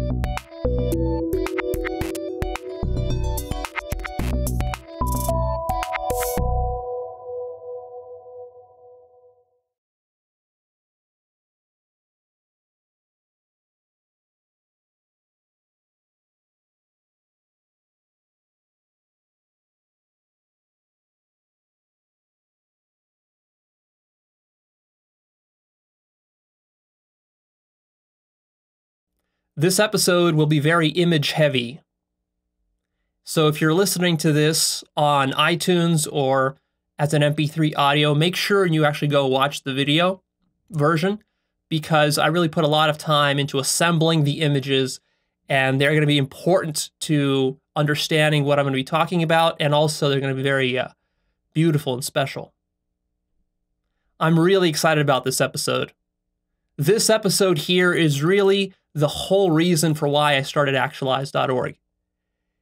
you This episode will be very image heavy. So if you're listening to this on iTunes or as an MP3 audio, make sure you actually go watch the video version because I really put a lot of time into assembling the images and they're going to be important to understanding what I'm going to be talking about and also they're going to be very uh, beautiful and special. I'm really excited about this episode. This episode here is really the whole reason for why I started actualize.org.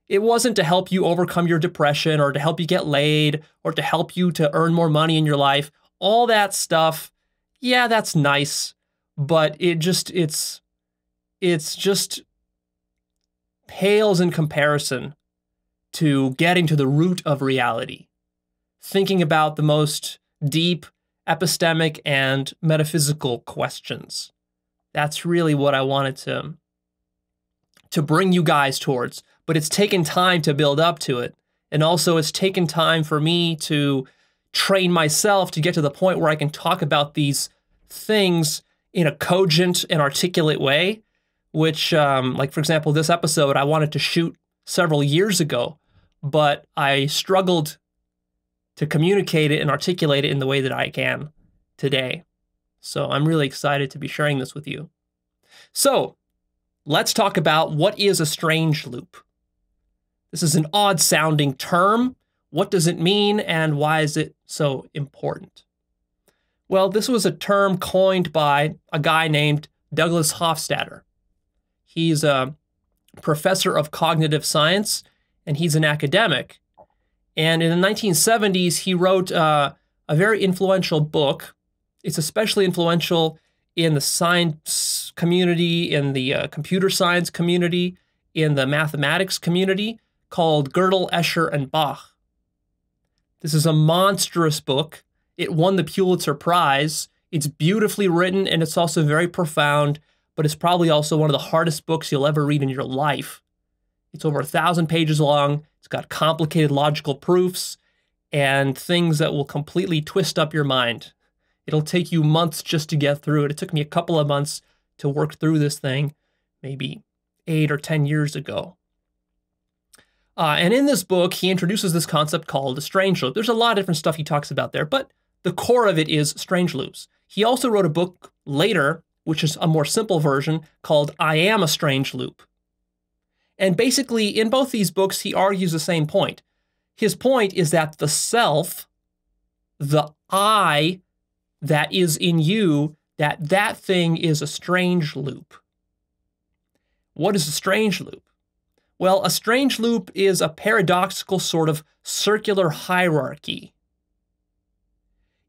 It wasn't to help you overcome your depression or to help you get laid or to help you to earn more money in your life. All that stuff, yeah, that's nice, but it just it's it's just pales in comparison to getting to the root of reality. Thinking about the most deep, epistemic and metaphysical questions. That's really what I wanted to to bring you guys towards. But it's taken time to build up to it. And also it's taken time for me to train myself to get to the point where I can talk about these things in a cogent and articulate way, which, um, like, for example, this episode I wanted to shoot several years ago, but I struggled to communicate it and articulate it in the way that I can today. So I'm really excited to be sharing this with you. So let's talk about what is a strange loop. This is an odd sounding term. What does it mean and why is it so important? Well, this was a term coined by a guy named Douglas Hofstadter. He's a professor of cognitive science and he's an academic. And in the 1970s, he wrote uh, a very influential book it's especially influential in the science community, in the uh, computer science community, in the mathematics community called Gödel, Escher, and Bach. This is a monstrous book. It won the Pulitzer Prize. It's beautifully written and it's also very profound, but it's probably also one of the hardest books you'll ever read in your life. It's over a thousand pages long. It's got complicated logical proofs and things that will completely twist up your mind. It'll take you months just to get through it. It took me a couple of months to work through this thing, maybe eight or 10 years ago. Uh, and in this book, he introduces this concept called a strange loop. There's a lot of different stuff he talks about there, but the core of it is strange loops. He also wrote a book later, which is a more simple version, called I Am a Strange Loop. And basically, in both these books, he argues the same point. His point is that the self, the I that is in you that that thing is a strange loop. What is a strange loop? Well, a strange loop is a paradoxical sort of circular hierarchy.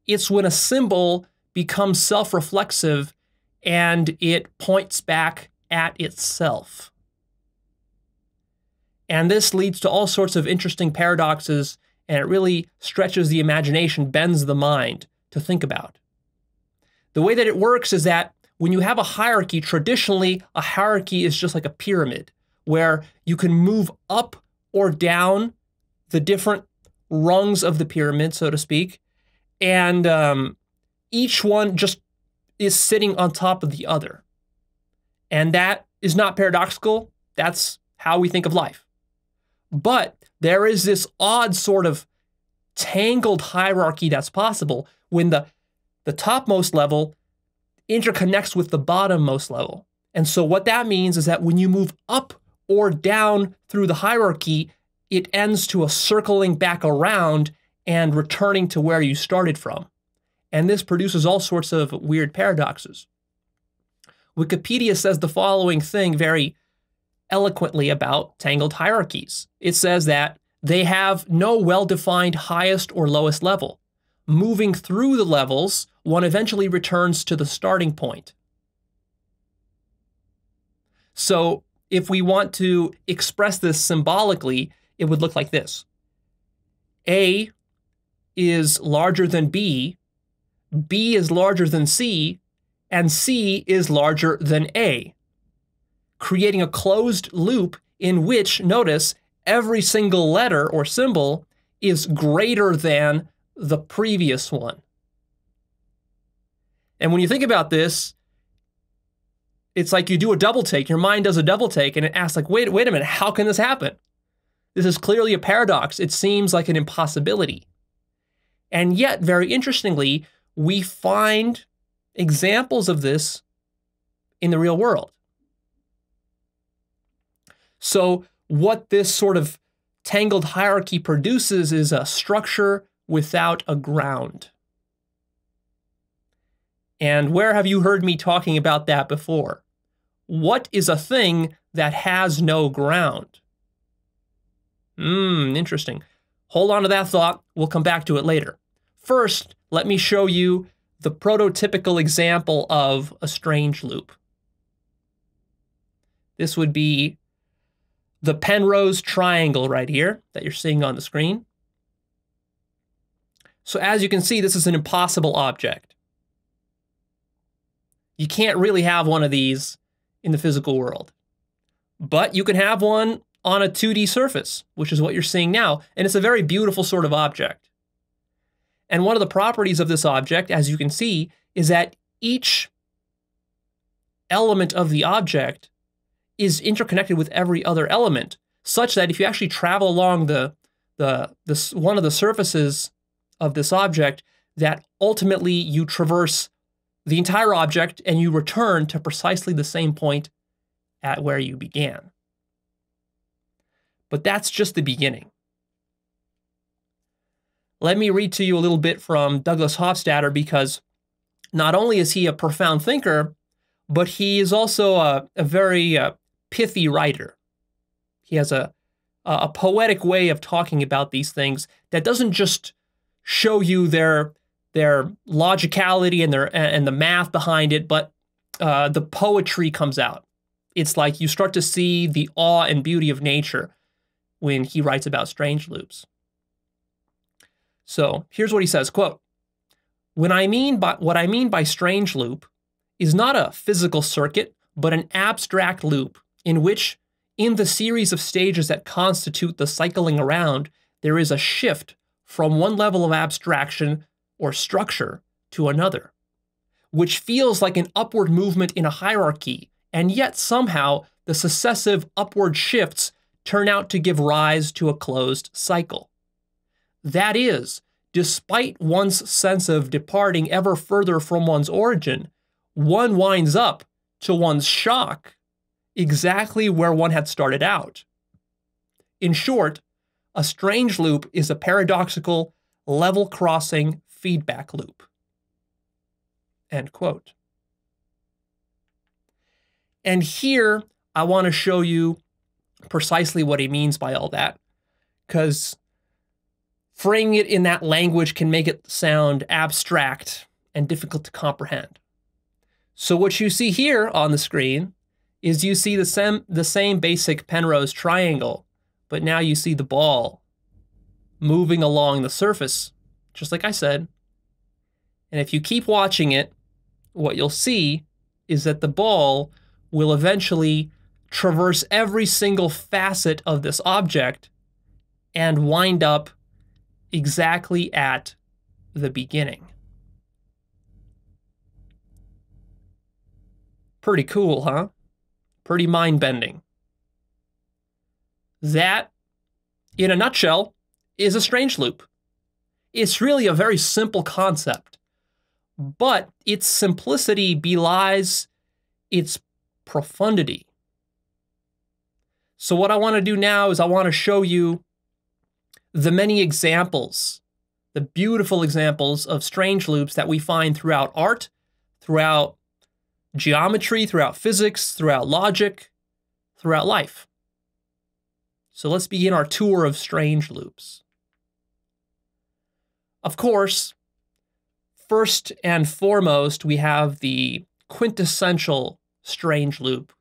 It's when a symbol becomes self reflexive and it points back at itself. And this leads to all sorts of interesting paradoxes, and it really stretches the imagination, bends the mind to think about. The way that it works is that when you have a hierarchy, traditionally, a hierarchy is just like a pyramid where you can move up or down the different rungs of the pyramid, so to speak. And um, each one just is sitting on top of the other. And that is not paradoxical. That's how we think of life. But there is this odd sort of tangled hierarchy that's possible when the the topmost level interconnects with the bottommost level. And so what that means is that when you move up or down through the hierarchy, it ends to a circling back around and returning to where you started from. And this produces all sorts of weird paradoxes. Wikipedia says the following thing very eloquently about tangled hierarchies. It says that they have no well defined highest or lowest level. Moving through the levels one eventually returns to the starting point. So if we want to express this symbolically, it would look like this. A is larger than B, B is larger than C, and C is larger than A, creating a closed loop in which, notice, every single letter or symbol is greater than the previous one. And when you think about this, it's like you do a double take, your mind does a double take and it asks like, "Wait, wait a minute, how can this happen?" This is clearly a paradox. It seems like an impossibility. And yet, very interestingly, we find examples of this in the real world. So, what this sort of tangled hierarchy produces is a structure without a ground. And where have you heard me talking about that before? What is a thing that has no ground? Hmm, interesting. Hold on to that thought. We'll come back to it later. First, let me show you the prototypical example of a strange loop. This would be the Penrose triangle right here that you're seeing on the screen. So as you can see, this is an impossible object. You can't really have one of these in the physical world, but you can have one on a 2D surface, which is what you're seeing now, and it's a very beautiful sort of object. And one of the properties of this object, as you can see, is that each element of the object is interconnected with every other element, such that if you actually travel along the the this one of the surfaces of this object, that ultimately you traverse the entire object and you return to precisely the same point at where you began. But that's just the beginning. Let me read to you a little bit from Douglas Hofstadter because not only is he a profound thinker, but he is also a, a very uh, pithy writer. He has a, a poetic way of talking about these things that doesn't just show you their their logicality and their and the math behind it, but uh, the poetry comes out. It's like you start to see the awe and beauty of nature when he writes about strange loops. So here's what he says: "Quote: When I mean by what I mean by strange loop is not a physical circuit, but an abstract loop in which, in the series of stages that constitute the cycling around, there is a shift from one level of abstraction or structure to another, which feels like an upward movement in a hierarchy, and yet somehow the successive upward shifts turn out to give rise to a closed cycle. That is, despite one's sense of departing ever further from one's origin, one winds up, to one's shock, exactly where one had started out. In short, a strange loop is a paradoxical, level crossing feedback loop. End quote. And here, I want to show you precisely what he means by all that, because framing it in that language can make it sound abstract and difficult to comprehend. So what you see here on the screen is you see the same, the same basic Penrose triangle, but now you see the ball moving along the surface, just like I said, and if you keep watching it, what you'll see is that the ball will eventually traverse every single facet of this object and wind up exactly at the beginning. Pretty cool, huh? Pretty mind bending. That, in a nutshell, is a strange loop. It's really a very simple concept but its simplicity belies its profundity. So, what I want to do now is I want to show you the many examples, the beautiful examples of strange loops that we find throughout art, throughout geometry, throughout physics, throughout logic, throughout life. So, let's begin our tour of strange loops. Of course, First and foremost, we have the quintessential strange loop,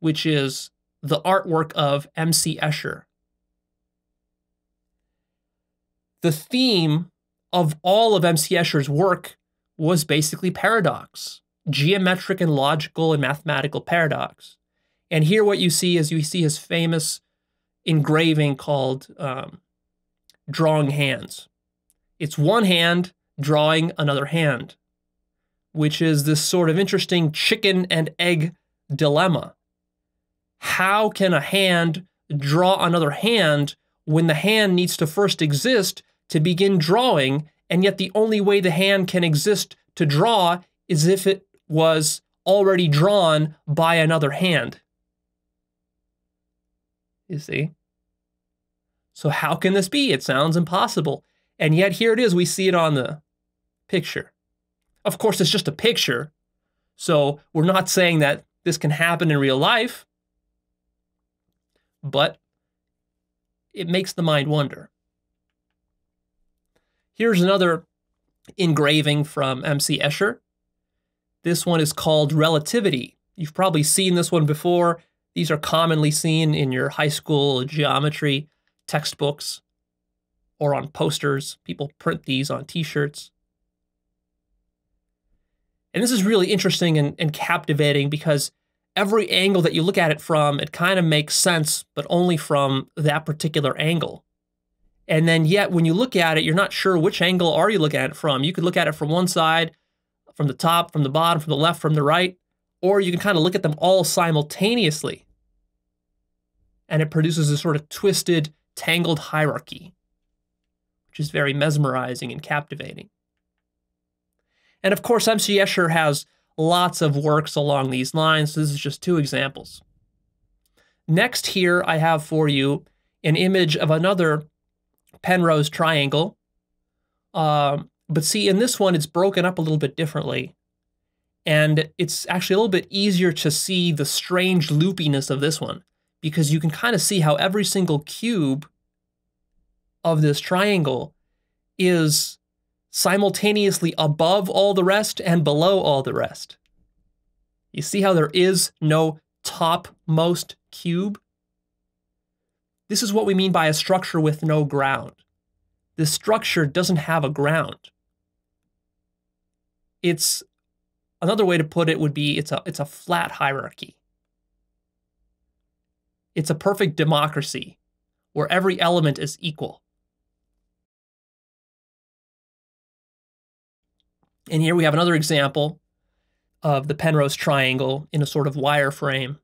which is the artwork of M.C. Escher. The theme of all of M.C. Escher's work was basically paradox, geometric and logical and mathematical paradox. And here, what you see is you see his famous engraving called um, Drawing Hands. It's one hand drawing another hand, which is this sort of interesting chicken and egg dilemma. How can a hand draw another hand when the hand needs to first exist to begin drawing, and yet the only way the hand can exist to draw is if it was already drawn by another hand? You see? So, how can this be? It sounds impossible. And yet, here it is. We see it on the picture. Of course, it's just a picture. So we're not saying that this can happen in real life, but it makes the mind wonder. Here's another engraving from M.C. Escher. This one is called Relativity. You've probably seen this one before. These are commonly seen in your high school geometry textbooks or on posters. People print these on t shirts. And this is really interesting and, and captivating because every angle that you look at it from, it kind of makes sense, but only from that particular angle. And then yet when you look at it, you're not sure which angle are you looking at it from. You could look at it from one side, from the top, from the bottom, from the left, from the right, or you can kind of look at them all simultaneously. And it produces a sort of twisted, tangled hierarchy, which is very mesmerizing and captivating. And of course, M.C. Escher has lots of works along these lines. this is just two examples. Next here, I have for you an image of another Penrose triangle. Um, but see, in this one, it's broken up a little bit differently. And it's actually a little bit easier to see the strange loopiness of this one because you can kind of see how every single cube of this triangle is simultaneously above all the rest and below all the rest. You see how there is no topmost cube? This is what we mean by a structure with no ground. This structure doesn't have a ground. It's another way to put it would be it's a it's a flat hierarchy. It's a perfect democracy where every element is equal. And here we have another example of the Penrose triangle in a sort of wireframe.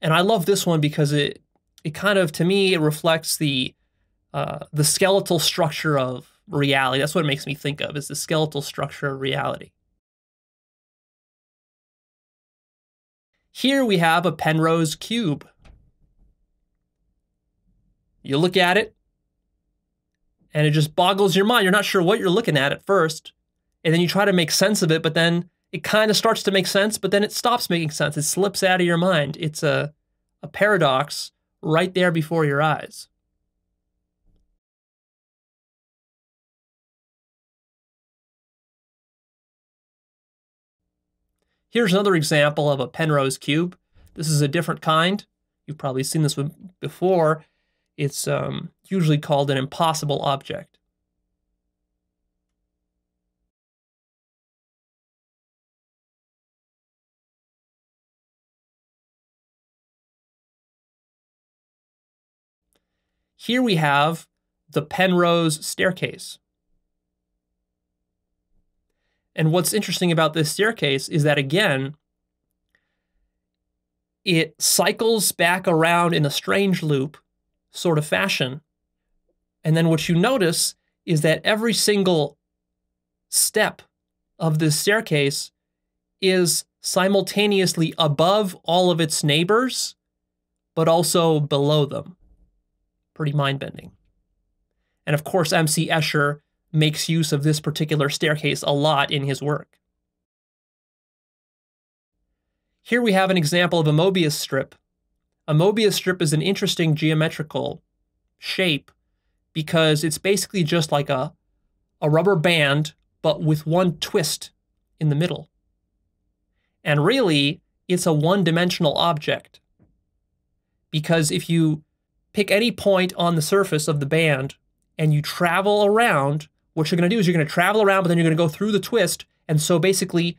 And I love this one because it it kind of to me it reflects the uh, the skeletal structure of reality. That's what it makes me think of is the skeletal structure of reality. Here we have a Penrose cube. You look at it, and it just boggles your mind. You're not sure what you're looking at at first and then you try to make sense of it, but then it kind of starts to make sense, but then it stops making sense. It slips out of your mind. It's a, a paradox right there before your eyes. Here's another example of a Penrose cube. This is a different kind. You've probably seen this one before. It's um, usually called an impossible object. Here we have the Penrose staircase. And what's interesting about this staircase is that, again, it cycles back around in a strange loop sort of fashion. And then what you notice is that every single step of this staircase is simultaneously above all of its neighbors, but also below them pretty mind bending. And of course, M.C. Escher makes use of this particular staircase a lot in his work. Here we have an example of a Mobius strip. A Mobius strip is an interesting geometrical shape because it's basically just like a, a rubber band, but with one twist in the middle. And really, it's a one dimensional object. Because if you pick any point on the surface of the band and you travel around, what you're going to do is you're going to travel around, but then you're going to go through the twist. And so basically,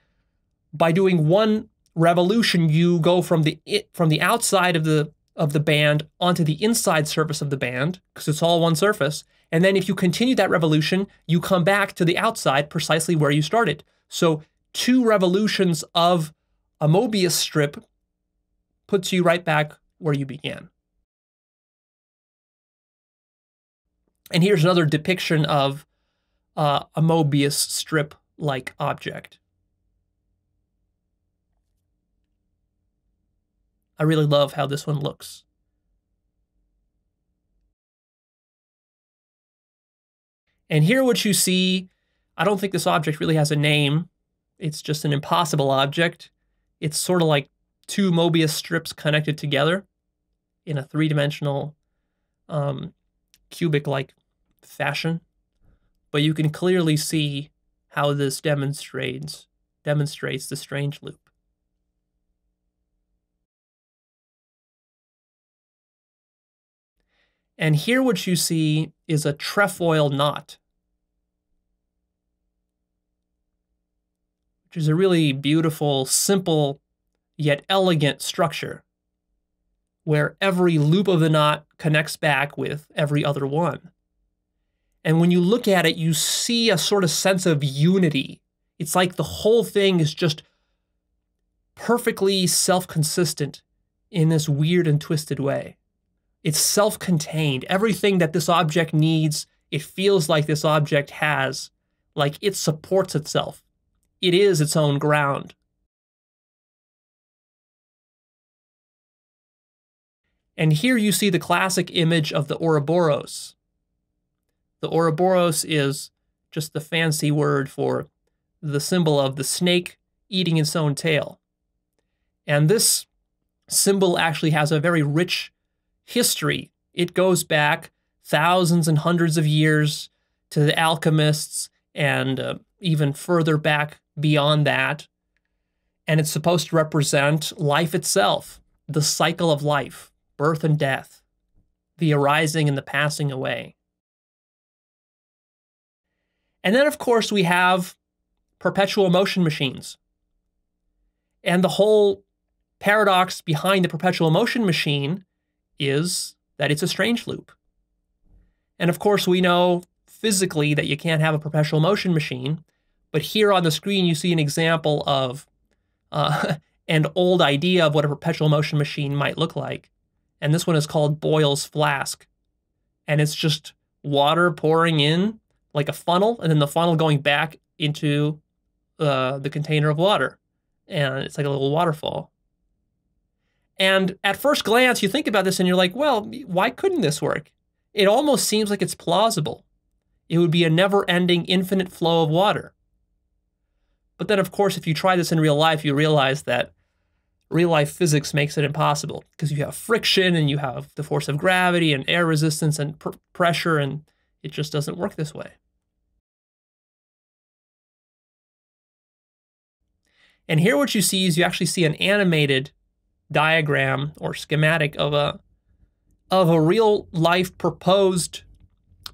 by doing one revolution, you go from the it, from the outside of the of the band onto the inside surface of the band because it's all one surface. And then if you continue that revolution, you come back to the outside precisely where you started. So two revolutions of a Mobius strip puts you right back where you began. And here's another depiction of uh, a Mobius strip-like object. I really love how this one looks. And here what you see, I don't think this object really has a name. It's just an impossible object. It's sort of like two Mobius strips connected together in a three-dimensional um, cubic-like fashion, but you can clearly see how this demonstrates demonstrates the strange loop. And here what you see is a trefoil knot, which is a really beautiful, simple, yet elegant structure, where every loop of the knot connects back with every other one. And when you look at it, you see a sort of sense of unity. It's like the whole thing is just perfectly self consistent in this weird and twisted way. It's self contained. Everything that this object needs, it feels like this object has, like it supports itself. It is its own ground. And here you see the classic image of the Ouroboros. The Ouroboros is just the fancy word for the symbol of the snake eating its own tail. And this symbol actually has a very rich history. It goes back thousands and hundreds of years to the alchemists and uh, even further back beyond that. And it's supposed to represent life itself, the cycle of life birth and death, the arising and the passing away. And then, of course, we have perpetual motion machines. And the whole paradox behind the perpetual motion machine is that it's a strange loop. And of course, we know physically that you can't have a perpetual motion machine, but here on the screen, you see an example of uh, an old idea of what a perpetual motion machine might look like and this one is called Boyle's Flask. And it's just water pouring in like a funnel, and then the funnel going back into uh, the container of water. And it's like a little waterfall. And at first glance, you think about this and you're like, well, why couldn't this work? It almost seems like it's plausible. It would be a never ending, infinite flow of water. But then, of course, if you try this in real life, you realize that real life physics makes it impossible because you have friction and you have the force of gravity and air resistance and pr pressure, and it just doesn't work this way. And here what you see is you actually see an animated diagram or schematic of a of a real life proposed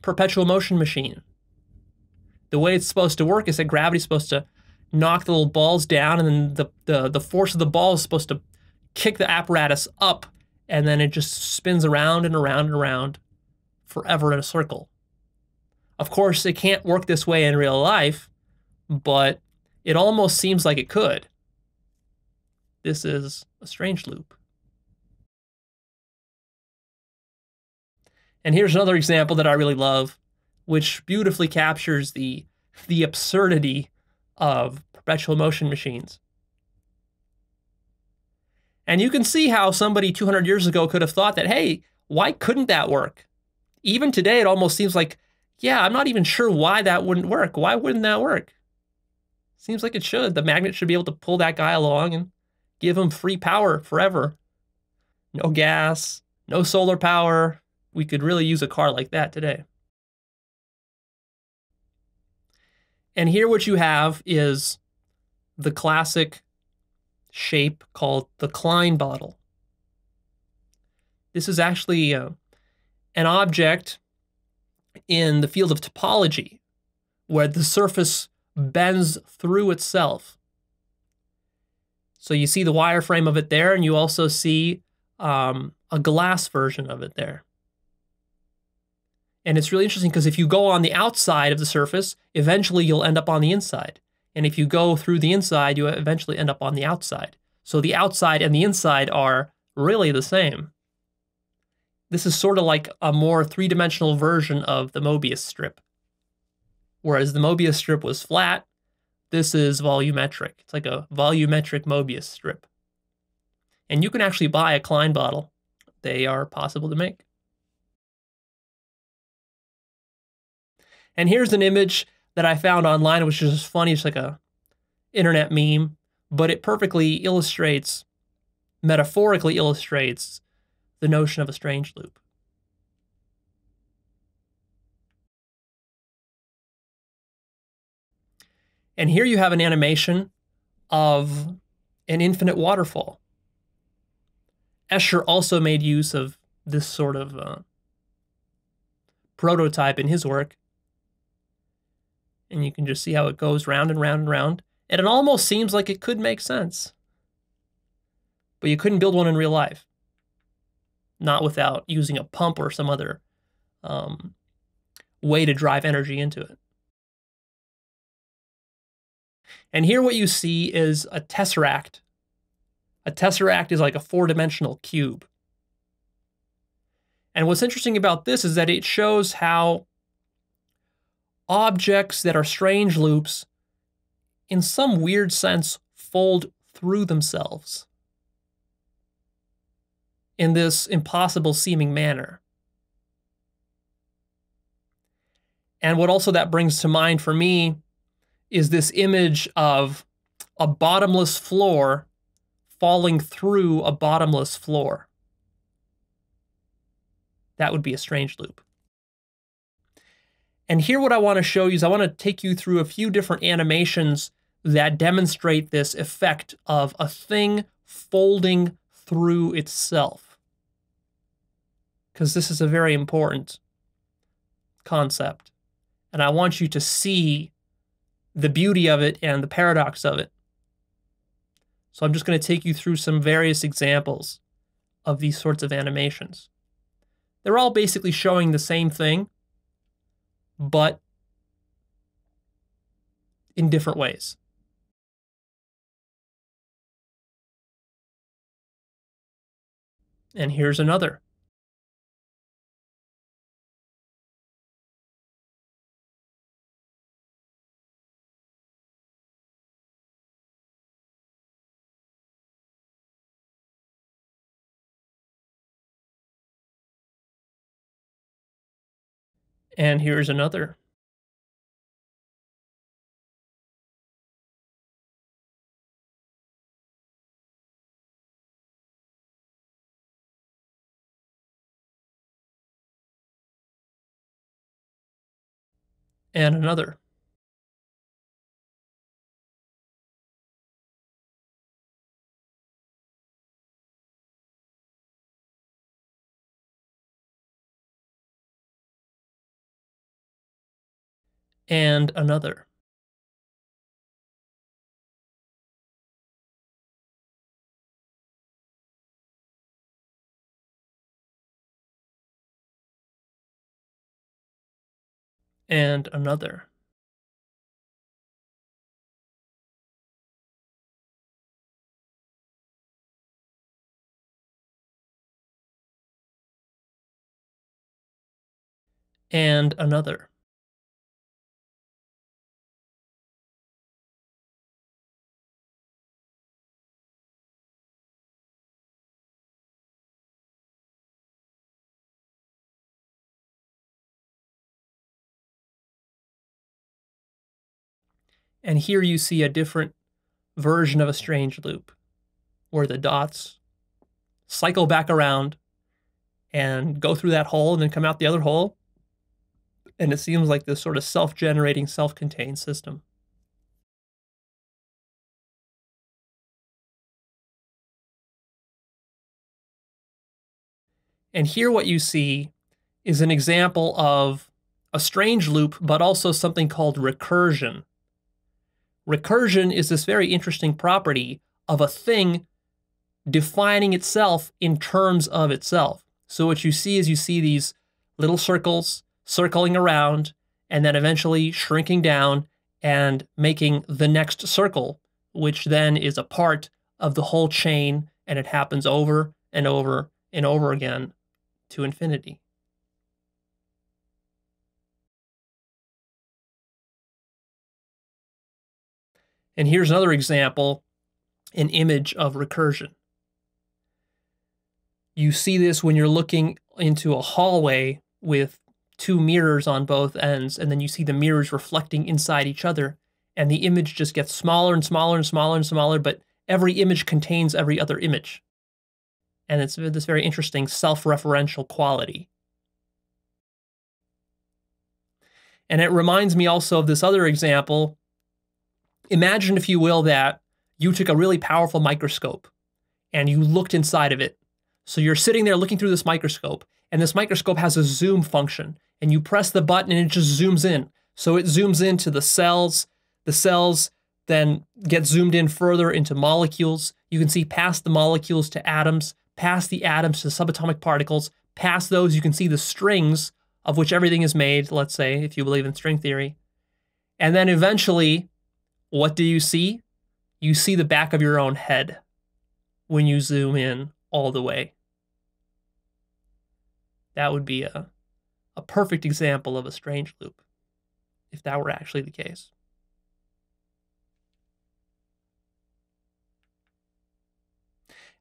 perpetual motion machine. The way it's supposed to work is that gravity's supposed to knock the little balls down, and then the, the, the force of the ball is supposed to kick the apparatus up, and then it just spins around and around and around forever in a circle. Of course, it can't work this way in real life, but it almost seems like it could. This is a strange loop. And here's another example that I really love, which beautifully captures the the absurdity of perpetual motion machines. And you can see how somebody 200 years ago could have thought that, hey, why couldn't that work? Even today, it almost seems like, yeah, I'm not even sure why that wouldn't work. Why wouldn't that work? Seems like it should. The magnet should be able to pull that guy along and give him free power forever. No gas, no solar power. We could really use a car like that today. And here what you have is the classic shape called the Klein bottle. This is actually uh, an object in the field of topology where the surface bends through itself. So you see the wireframe of it there, and you also see um, a glass version of it there. And it's really interesting because if you go on the outside of the surface, eventually you'll end up on the inside. And if you go through the inside, you eventually end up on the outside. So the outside and the inside are really the same. This is sort of like a more three-dimensional version of the Mobius strip. Whereas the Mobius strip was flat, this is volumetric. It's like a volumetric Mobius strip. And you can actually buy a Klein bottle. They are possible to make. And here's an image that I found online, which is just funny. It's like a internet meme, but it perfectly illustrates, metaphorically illustrates the notion of a strange loop. And here you have an animation of an infinite waterfall. Escher also made use of this sort of uh, prototype in his work and you can just see how it goes round and round and round. And it almost seems like it could make sense. But you couldn't build one in real life. Not without using a pump or some other um, way to drive energy into it. And here what you see is a tesseract. A tesseract is like a four-dimensional cube. And what's interesting about this is that it shows how objects that are strange loops, in some weird sense, fold through themselves in this impossible seeming manner. And what also that brings to mind for me is this image of a bottomless floor falling through a bottomless floor. That would be a strange loop. And here what I want to show you is I want to take you through a few different animations that demonstrate this effect of a thing folding through itself. Because this is a very important concept. And I want you to see the beauty of it and the paradox of it. So I'm just going to take you through some various examples of these sorts of animations. They're all basically showing the same thing, but in different ways. And here's another. And here's another. And another. and another. And another. and another. And here you see a different version of a strange loop where the dots cycle back around and go through that hole and then come out the other hole. And it seems like this sort of self generating, self contained system. And here, what you see is an example of a strange loop, but also something called recursion. Recursion is this very interesting property of a thing defining itself in terms of itself. So what you see is you see these little circles circling around and then eventually shrinking down and making the next circle, which then is a part of the whole chain and it happens over and over and over again to infinity. And here's another example, an image of recursion. You see this when you're looking into a hallway with two mirrors on both ends, and then you see the mirrors reflecting inside each other, and the image just gets smaller and smaller and smaller and smaller, but every image contains every other image. And it's this very interesting self-referential quality. And it reminds me also of this other example imagine, if you will, that you took a really powerful microscope and you looked inside of it. So you're sitting there looking through this microscope, and this microscope has a zoom function, and you press the button and it just zooms in. So it zooms into the cells, the cells then get zoomed in further into molecules. You can see past the molecules to atoms, past the atoms to subatomic particles. Past those, you can see the strings of which everything is made, let's say, if you believe in string theory. And then eventually, what do you see? You see the back of your own head when you zoom in all the way. That would be a, a perfect example of a strange loop, if that were actually the case.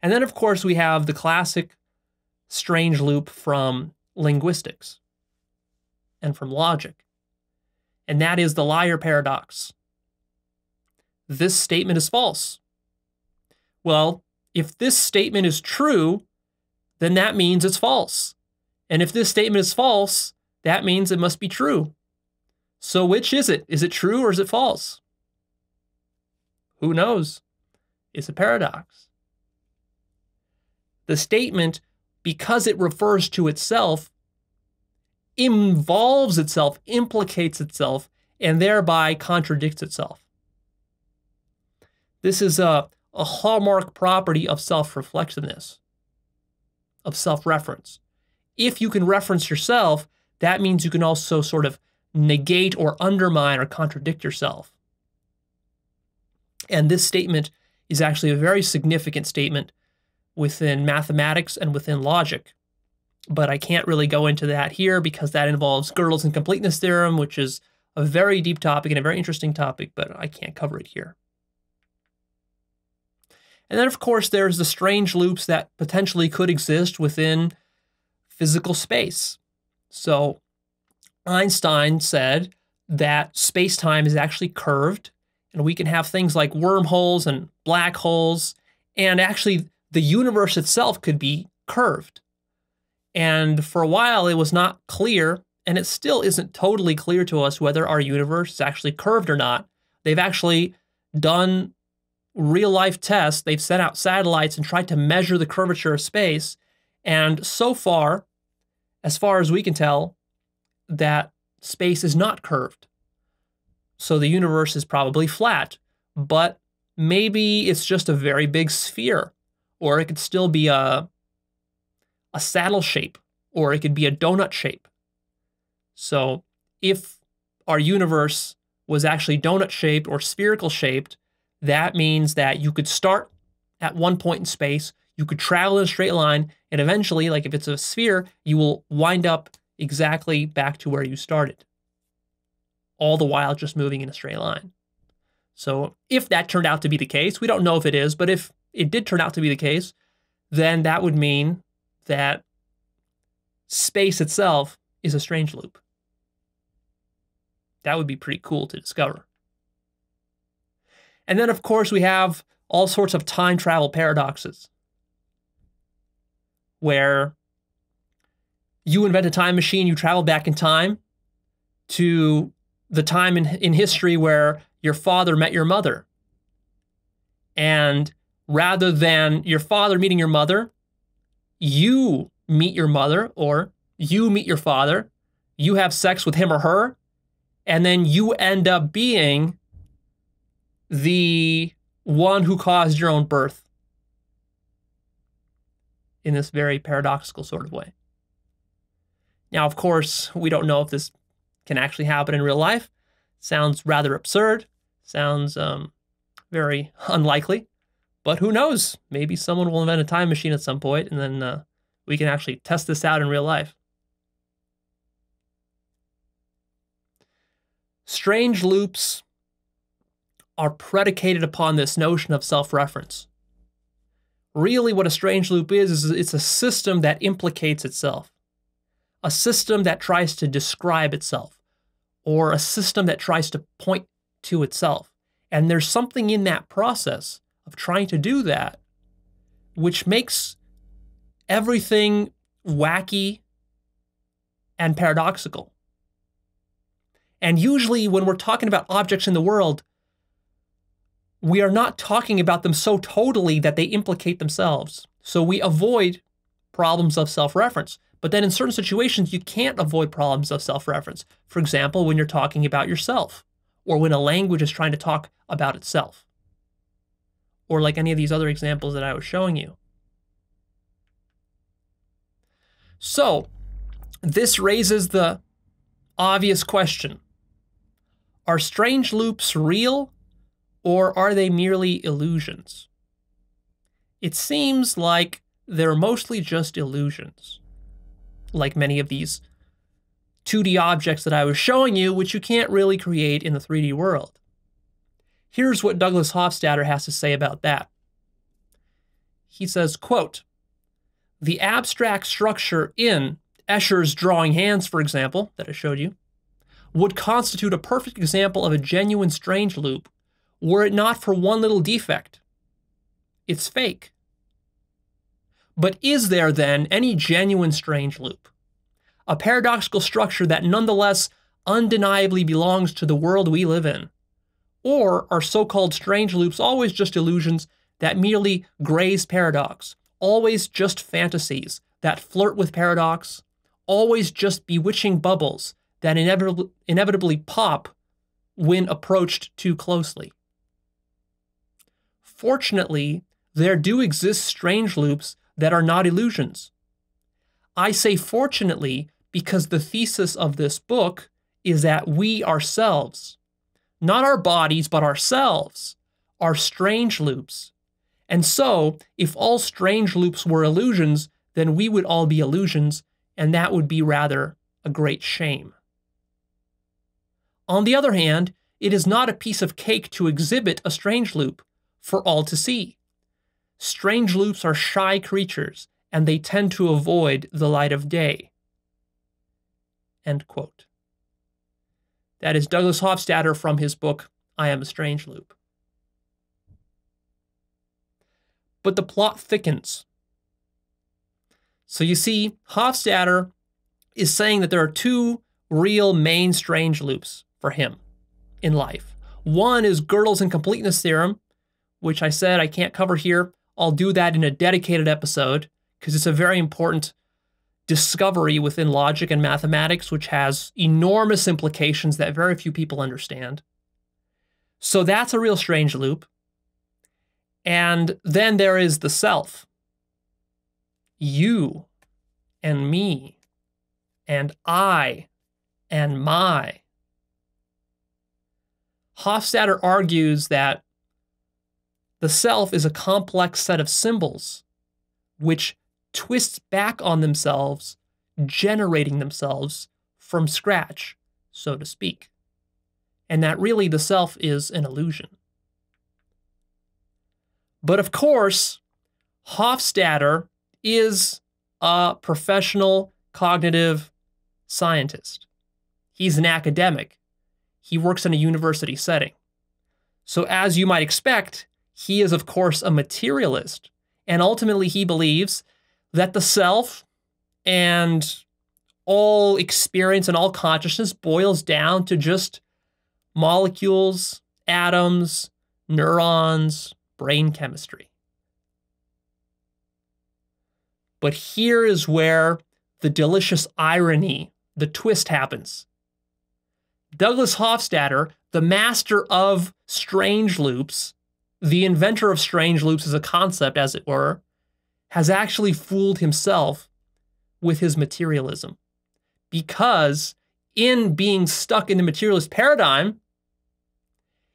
And then, of course, we have the classic strange loop from linguistics and from logic, and that is the liar paradox this statement is false. Well, if this statement is true, then that means it's false. And if this statement is false, that means it must be true. So which is it? Is it true or is it false? Who knows? It's a paradox. The statement, because it refers to itself, involves itself, implicates itself, and thereby contradicts itself. This is a, a hallmark property of self reflexiveness, of self reference. If you can reference yourself, that means you can also sort of negate or undermine or contradict yourself. And this statement is actually a very significant statement within mathematics and within logic. But I can't really go into that here because that involves Gödel's incompleteness theorem, which is a very deep topic and a very interesting topic, but I can't cover it here. And then, of course, there's the strange loops that potentially could exist within physical space. So Einstein said that space time is actually curved, and we can have things like wormholes and black holes, and actually the universe itself could be curved. And for a while, it was not clear, and it still isn't totally clear to us whether our universe is actually curved or not. They've actually done real life tests. They've sent out satellites and tried to measure the curvature of space. And so far, as far as we can tell, that space is not curved. So the universe is probably flat, but maybe it's just a very big sphere, or it could still be a, a saddle shape, or it could be a donut shape. So if our universe was actually donut shaped or spherical shaped, that means that you could start at one point in space, you could travel in a straight line, and eventually, like if it's a sphere, you will wind up exactly back to where you started, all the while just moving in a straight line. So if that turned out to be the case, we don't know if it is, but if it did turn out to be the case, then that would mean that space itself is a strange loop. That would be pretty cool to discover. And then, of course, we have all sorts of time travel paradoxes where you invent a time machine, you travel back in time to the time in, in history where your father met your mother. And rather than your father meeting your mother, you meet your mother or you meet your father, you have sex with him or her, and then you end up being the one who caused your own birth in this very paradoxical sort of way. Now, of course, we don't know if this can actually happen in real life. Sounds rather absurd, sounds um, very unlikely, but who knows? Maybe someone will invent a time machine at some point and then uh, we can actually test this out in real life. Strange loops are predicated upon this notion of self reference. Really, what a strange loop is, is it's a system that implicates itself, a system that tries to describe itself, or a system that tries to point to itself. And there's something in that process of trying to do that which makes everything wacky and paradoxical. And usually, when we're talking about objects in the world, we are not talking about them so totally that they implicate themselves. So we avoid problems of self reference. But then in certain situations, you can't avoid problems of self reference. For example, when you're talking about yourself, or when a language is trying to talk about itself, or like any of these other examples that I was showing you. So this raises the obvious question Are strange loops real or are they merely illusions? It seems like they're mostly just illusions, like many of these 2D objects that I was showing you, which you can't really create in the 3D world. Here's what Douglas Hofstadter has to say about that. He says, quote, the abstract structure in Escher's drawing hands, for example, that I showed you, would constitute a perfect example of a genuine strange loop were it not for one little defect. It's fake. But is there then any genuine strange loop? A paradoxical structure that nonetheless undeniably belongs to the world we live in? Or are so called strange loops always just illusions that merely graze paradox, always just fantasies that flirt with paradox, always just bewitching bubbles that inevitably, inevitably pop when approached too closely? Fortunately, there do exist strange loops that are not illusions. I say fortunately because the thesis of this book is that we ourselves, not our bodies, but ourselves, are strange loops. And so, if all strange loops were illusions, then we would all be illusions, and that would be rather a great shame. On the other hand, it is not a piece of cake to exhibit a strange loop, for all to see. Strange loops are shy creatures, and they tend to avoid the light of day. That is Douglas Hofstadter from his book, I Am a Strange Loop. But the plot thickens. So you see, Hofstadter is saying that there are two real main strange loops for him in life. One is Gödel's incompleteness theorem, which I said I can't cover here. I'll do that in a dedicated episode because it's a very important discovery within logic and mathematics, which has enormous implications that very few people understand. So that's a real strange loop. And then there is the self. You and me and I and my. Hofstadter argues that the self is a complex set of symbols which twists back on themselves, generating themselves from scratch, so to speak. And that really the self is an illusion. But of course, Hofstadter is a professional cognitive scientist. He's an academic. He works in a university setting. So, as you might expect, he is, of course, a materialist. And ultimately, he believes that the self and all experience and all consciousness boils down to just molecules, atoms, neurons, brain chemistry. But here is where the delicious irony, the twist happens. Douglas Hofstadter, the master of strange loops, the inventor of strange loops as a concept, as it were, has actually fooled himself with his materialism. Because in being stuck in the materialist paradigm,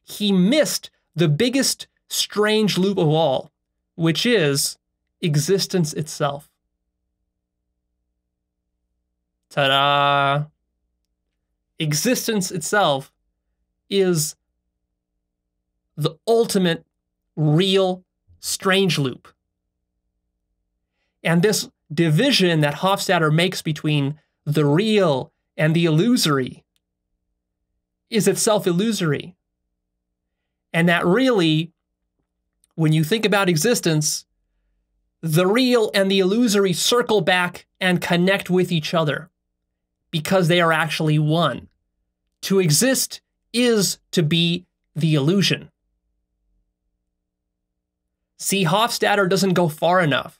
he missed the biggest strange loop of all, which is existence itself. Ta da! Existence itself is the ultimate real strange loop. And this division that Hofstadter makes between the real and the illusory is itself illusory. And that really, when you think about existence, the real and the illusory circle back and connect with each other because they are actually one. To exist is to be the illusion. See, Hofstadter doesn't go far enough.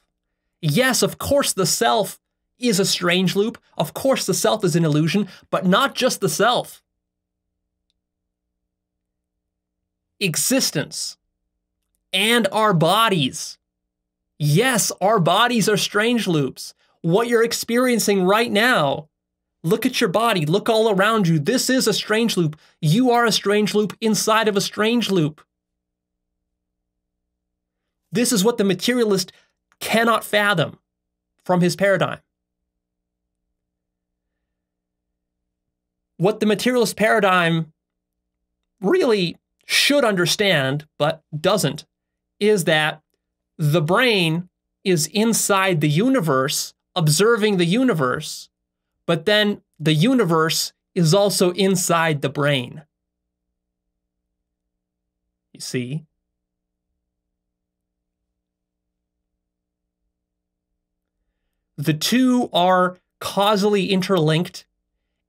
Yes, of course, the self is a strange loop. Of course, the self is an illusion, but not just the self. Existence and our bodies. Yes, our bodies are strange loops. What you're experiencing right now. Look at your body, look all around you. This is a strange loop. You are a strange loop inside of a strange loop. This is what the materialist cannot fathom from his paradigm. What the materialist paradigm really should understand, but doesn't, is that the brain is inside the universe, observing the universe, but then the universe is also inside the brain. You see? The two are causally interlinked,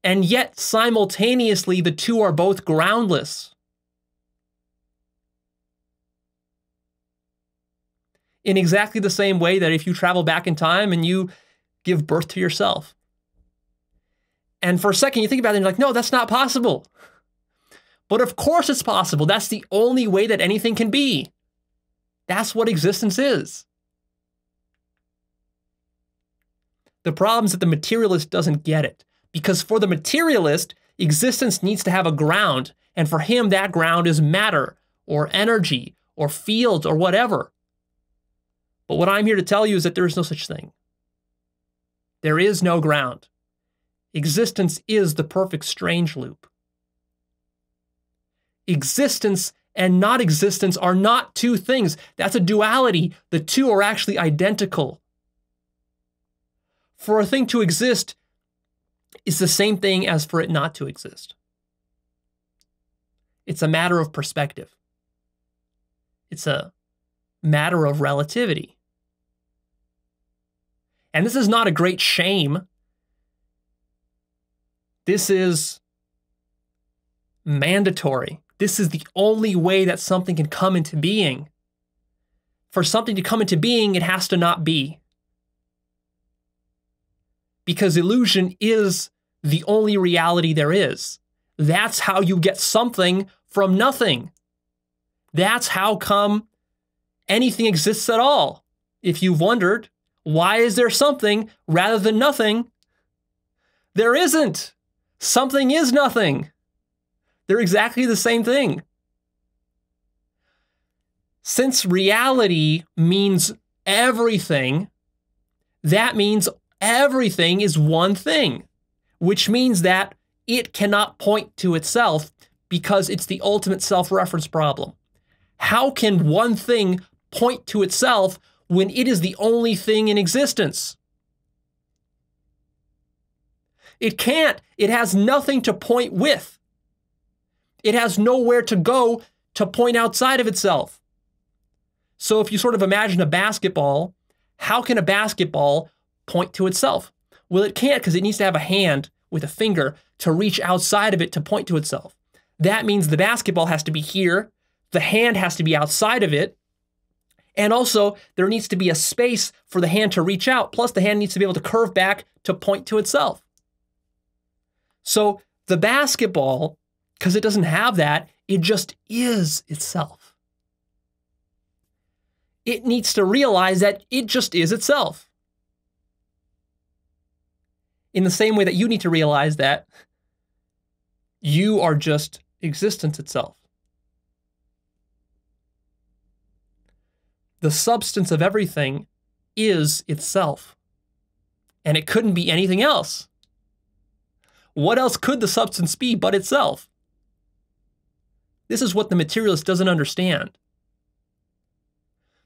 and yet simultaneously, the two are both groundless. In exactly the same way that if you travel back in time and you give birth to yourself. And for a second, you think about it and you're like, no, that's not possible. But of course it's possible. That's the only way that anything can be. That's what existence is. The problem is that the materialist doesn't get it. Because for the materialist, existence needs to have a ground, and for him, that ground is matter, or energy, or fields, or whatever. But what I'm here to tell you is that there is no such thing. There is no ground. Existence is the perfect strange loop. Existence and not existence are not two things. That's a duality. The two are actually identical for a thing to exist is the same thing as for it not to exist. It's a matter of perspective. It's a matter of relativity. And this is not a great shame. This is mandatory. This is the only way that something can come into being. For something to come into being, it has to not be because illusion is the only reality there is. That's how you get something from nothing. That's how come anything exists at all. If you've wondered, why is there something rather than nothing? There isn't. Something is nothing. They're exactly the same thing. Since reality means everything, that means Everything is one thing, which means that it cannot point to itself because it's the ultimate self reference problem. How can one thing point to itself when it is the only thing in existence? It can't. It has nothing to point with. It has nowhere to go to point outside of itself. So if you sort of imagine a basketball, how can a basketball point to itself? Well, it can't because it needs to have a hand with a finger to reach outside of it to point to itself. That means the basketball has to be here, the hand has to be outside of it, and also there needs to be a space for the hand to reach out, plus the hand needs to be able to curve back to point to itself. So the basketball, because it doesn't have that, it just is itself. It needs to realize that it just is itself in the same way that you need to realize that you are just existence itself. The substance of everything is itself, and it couldn't be anything else. What else could the substance be but itself? This is what the materialist doesn't understand.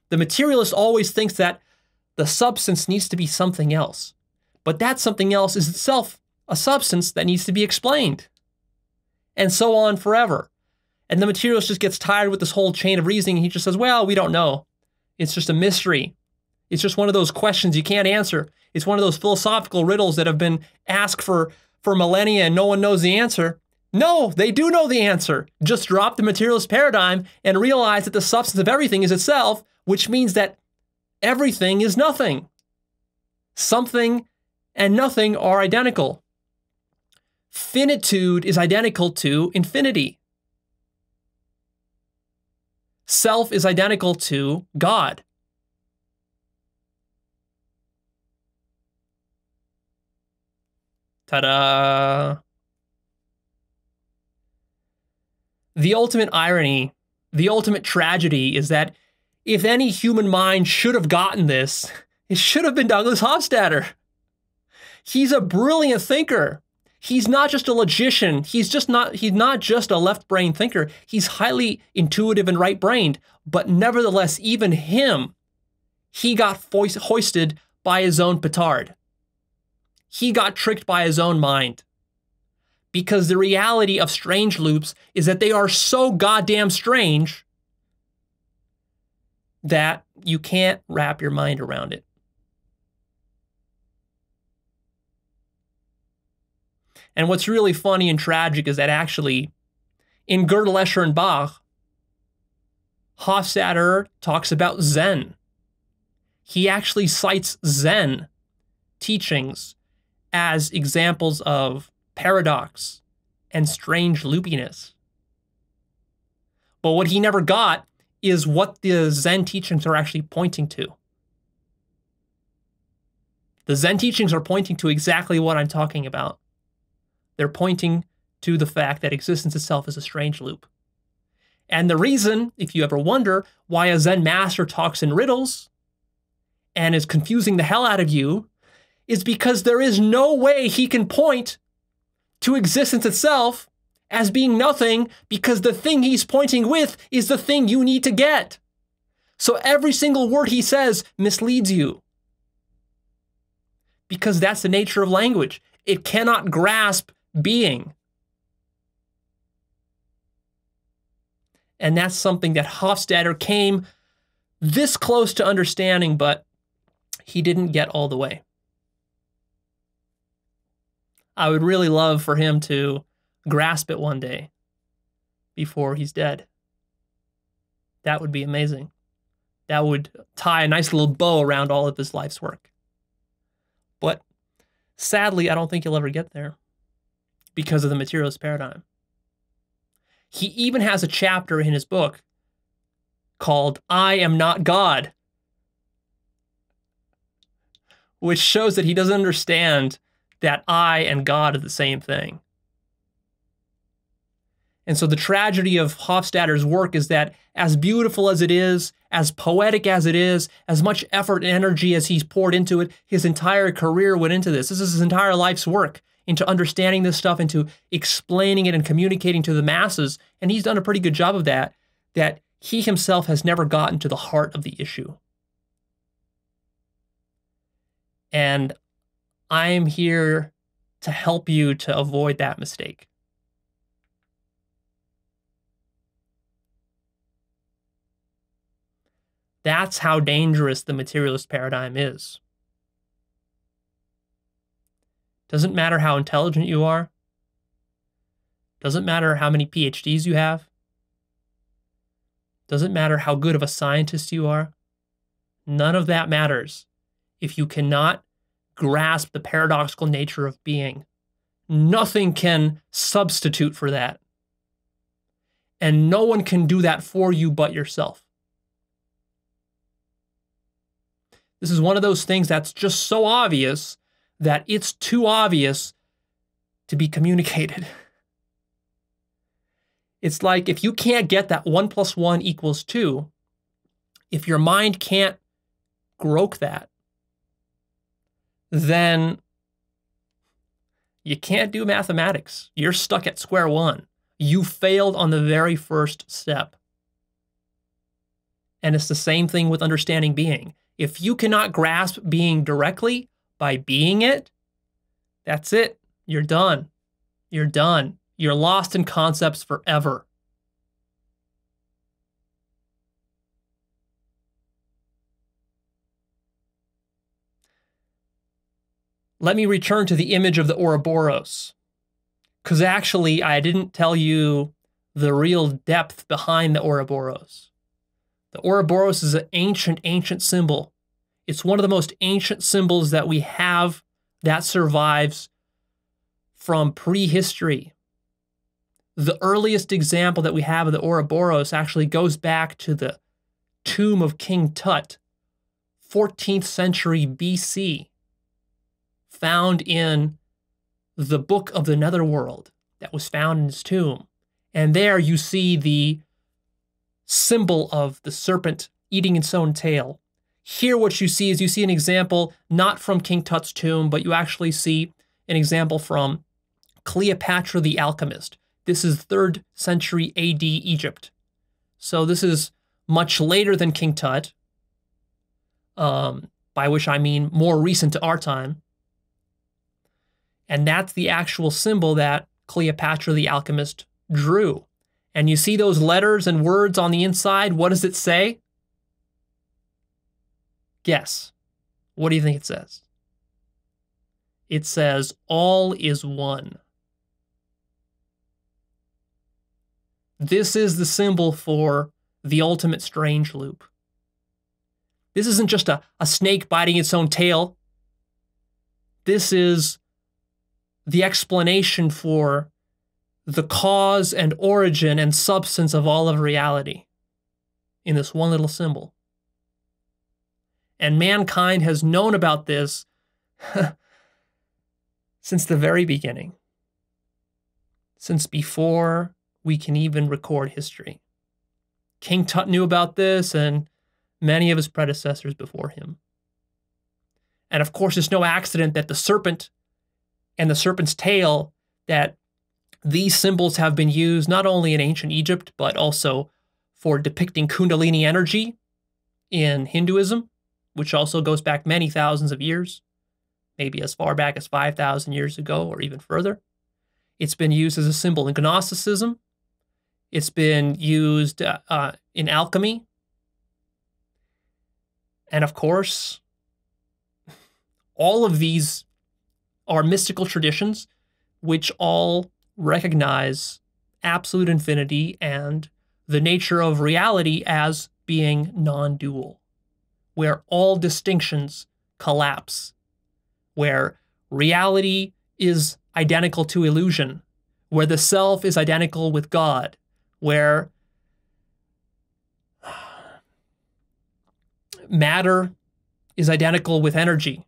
The materialist always thinks that the substance needs to be something else. But that something else is itself a substance that needs to be explained. And so on forever. And the materialist just gets tired with this whole chain of reasoning. He just says, well, we don't know. It's just a mystery. It's just one of those questions you can't answer. It's one of those philosophical riddles that have been asked for, for millennia and no one knows the answer. No, they do know the answer. Just drop the materialist paradigm and realize that the substance of everything is itself, which means that everything is nothing. Something and nothing are identical. Finitude is identical to infinity. Self is identical to God. Ta da! The ultimate irony, the ultimate tragedy is that if any human mind should have gotten this, it should have been Douglas Hofstadter. He's a brilliant thinker. He's not just a logician. He's just not he's not just a left brain thinker. He's highly intuitive and right brained. But nevertheless, even him, he got hoisted by his own petard. He got tricked by his own mind. Because the reality of strange loops is that they are so goddamn strange that you can't wrap your mind around it. And what's really funny and tragic is that actually, in Gerda Escher and Bach, Hofstadter talks about Zen. He actually cites Zen teachings as examples of paradox and strange loopiness. But what he never got is what the Zen teachings are actually pointing to. The Zen teachings are pointing to exactly what I'm talking about. They're pointing to the fact that existence itself is a strange loop. And the reason, if you ever wonder why a Zen master talks in riddles and is confusing the hell out of you, is because there is no way he can point to existence itself as being nothing because the thing he's pointing with is the thing you need to get. So every single word he says misleads you. Because that's the nature of language. It cannot grasp being. And that's something that Hofstadter came this close to understanding, but he didn't get all the way. I would really love for him to grasp it one day before he's dead. That would be amazing. That would tie a nice little bow around all of his life's work. But sadly, I don't think he'll ever get there because of the materialist paradigm. He even has a chapter in his book called I Am Not God, which shows that he doesn't understand that I and God are the same thing. And so the tragedy of Hofstadter's work is that, as beautiful as it is, as poetic as it is, as much effort and energy as he's poured into it, his entire career went into this. This is his entire life's work into understanding this stuff, into explaining it and communicating to the masses. And he's done a pretty good job of that, that he himself has never gotten to the heart of the issue. And I'm here to help you to avoid that mistake. That's how dangerous the materialist paradigm is. Doesn't matter how intelligent you are. Doesn't matter how many PhDs you have. Doesn't matter how good of a scientist you are. None of that matters if you cannot grasp the paradoxical nature of being. Nothing can substitute for that. And no one can do that for you but yourself. This is one of those things that's just so obvious that it's too obvious to be communicated. It's like if you can't get that one plus one equals two, if your mind can't grok that, then you can't do mathematics. You're stuck at square one. You failed on the very first step. And it's the same thing with understanding being. If you cannot grasp being directly, by being it, that's it. You're done. You're done. You're lost in concepts forever. Let me return to the image of the Ouroboros. Because actually, I didn't tell you the real depth behind the Ouroboros. The Ouroboros is an ancient, ancient symbol it's one of the most ancient symbols that we have that survives from prehistory. The earliest example that we have of the Ouroboros actually goes back to the tomb of King Tut, 14th century BC, found in the Book of the Netherworld that was found in his tomb. And there you see the symbol of the serpent eating its own tail here, what you see is you see an example not from King Tut's tomb, but you actually see an example from Cleopatra the Alchemist. This is 3rd century AD Egypt. So this is much later than King Tut, um, by which I mean more recent to our time. And that's the actual symbol that Cleopatra the Alchemist drew. And you see those letters and words on the inside. What does it say? Guess. What do you think it says? It says, All is one. This is the symbol for the ultimate strange loop. This isn't just a, a snake biting its own tail. This is the explanation for the cause and origin and substance of all of reality in this one little symbol and mankind has known about this since the very beginning, since before we can even record history. King Tut knew about this and many of his predecessors before him. And of course, it's no accident that the serpent and the serpent's tail, that these symbols have been used not only in ancient Egypt, but also for depicting Kundalini energy in Hinduism which also goes back many thousands of years, maybe as far back as 5,000 years ago or even further. It's been used as a symbol in Gnosticism. It's been used uh, uh, in alchemy. And of course, all of these are mystical traditions which all recognize absolute infinity and the nature of reality as being non dual where all distinctions collapse, where reality is identical to illusion, where the self is identical with God, where matter is identical with energy,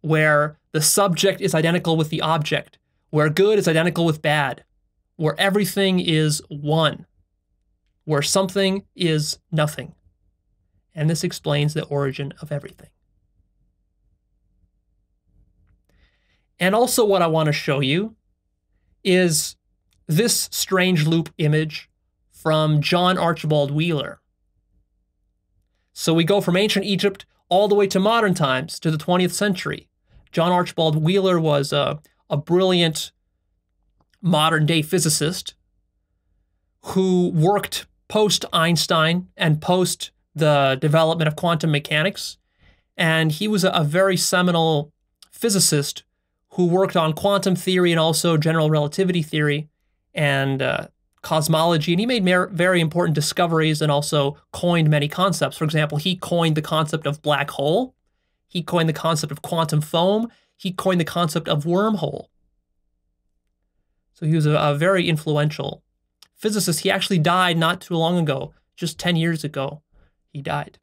where the subject is identical with the object, where good is identical with bad, where everything is one, where something is nothing and this explains the origin of everything. And also what I want to show you is this strange loop image from John Archibald Wheeler. So we go from ancient Egypt all the way to modern times, to the 20th century. John Archibald Wheeler was a, a brilliant modern day physicist who worked post Einstein and post the development of quantum mechanics. And he was a, a very seminal physicist who worked on quantum theory and also general relativity theory and uh, cosmology. And he made very important discoveries and also coined many concepts. For example, he coined the concept of black hole, he coined the concept of quantum foam, he coined the concept of wormhole. So he was a, a very influential physicist. He actually died not too long ago, just 10 years ago he died.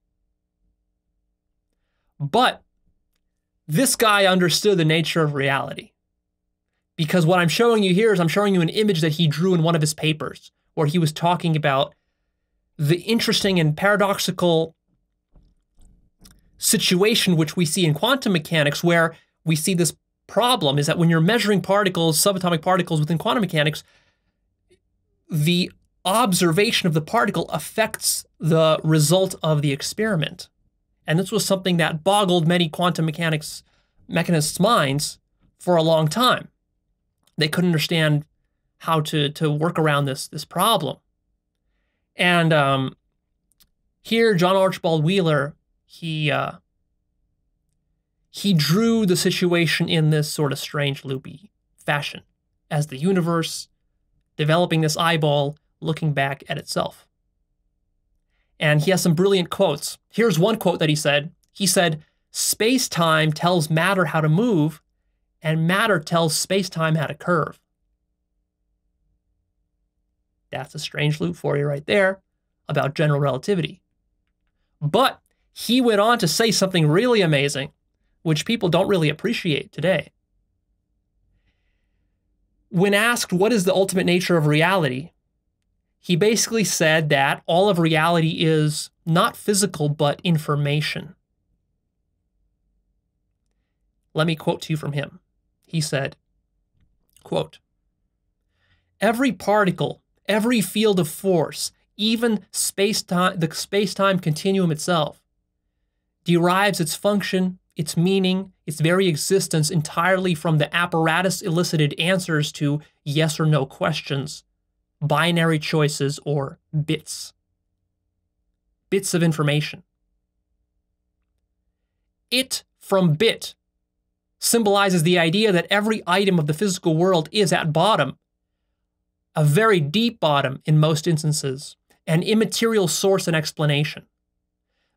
But this guy understood the nature of reality. Because what I'm showing you here is I'm showing you an image that he drew in one of his papers, where he was talking about the interesting and paradoxical situation which we see in quantum mechanics, where we see this problem is that when you're measuring particles, subatomic particles within quantum mechanics, the observation of the particle affects the result of the experiment. And this was something that boggled many quantum mechanics mechanists' minds for a long time. They couldn't understand how to, to work around this, this problem. And um, here, John Archibald Wheeler, he uh, he drew the situation in this sort of strange loopy fashion, as the universe developing this eyeball looking back at itself and he has some brilliant quotes. Here's one quote that he said. He said, Space time tells matter how to move, and matter tells space time how to curve. That's a strange loop for you right there about general relativity. But he went on to say something really amazing, which people don't really appreciate today. When asked what is the ultimate nature of reality, he basically said that all of reality is not physical, but information. Let me quote to you from him. He said, quote, Every particle, every field of force, even space time, the space time continuum itself, derives its function, its meaning, its very existence entirely from the apparatus elicited answers to yes or no questions binary choices or bits, bits of information. It from bit symbolizes the idea that every item of the physical world is at bottom, a very deep bottom in most instances, an immaterial source and explanation.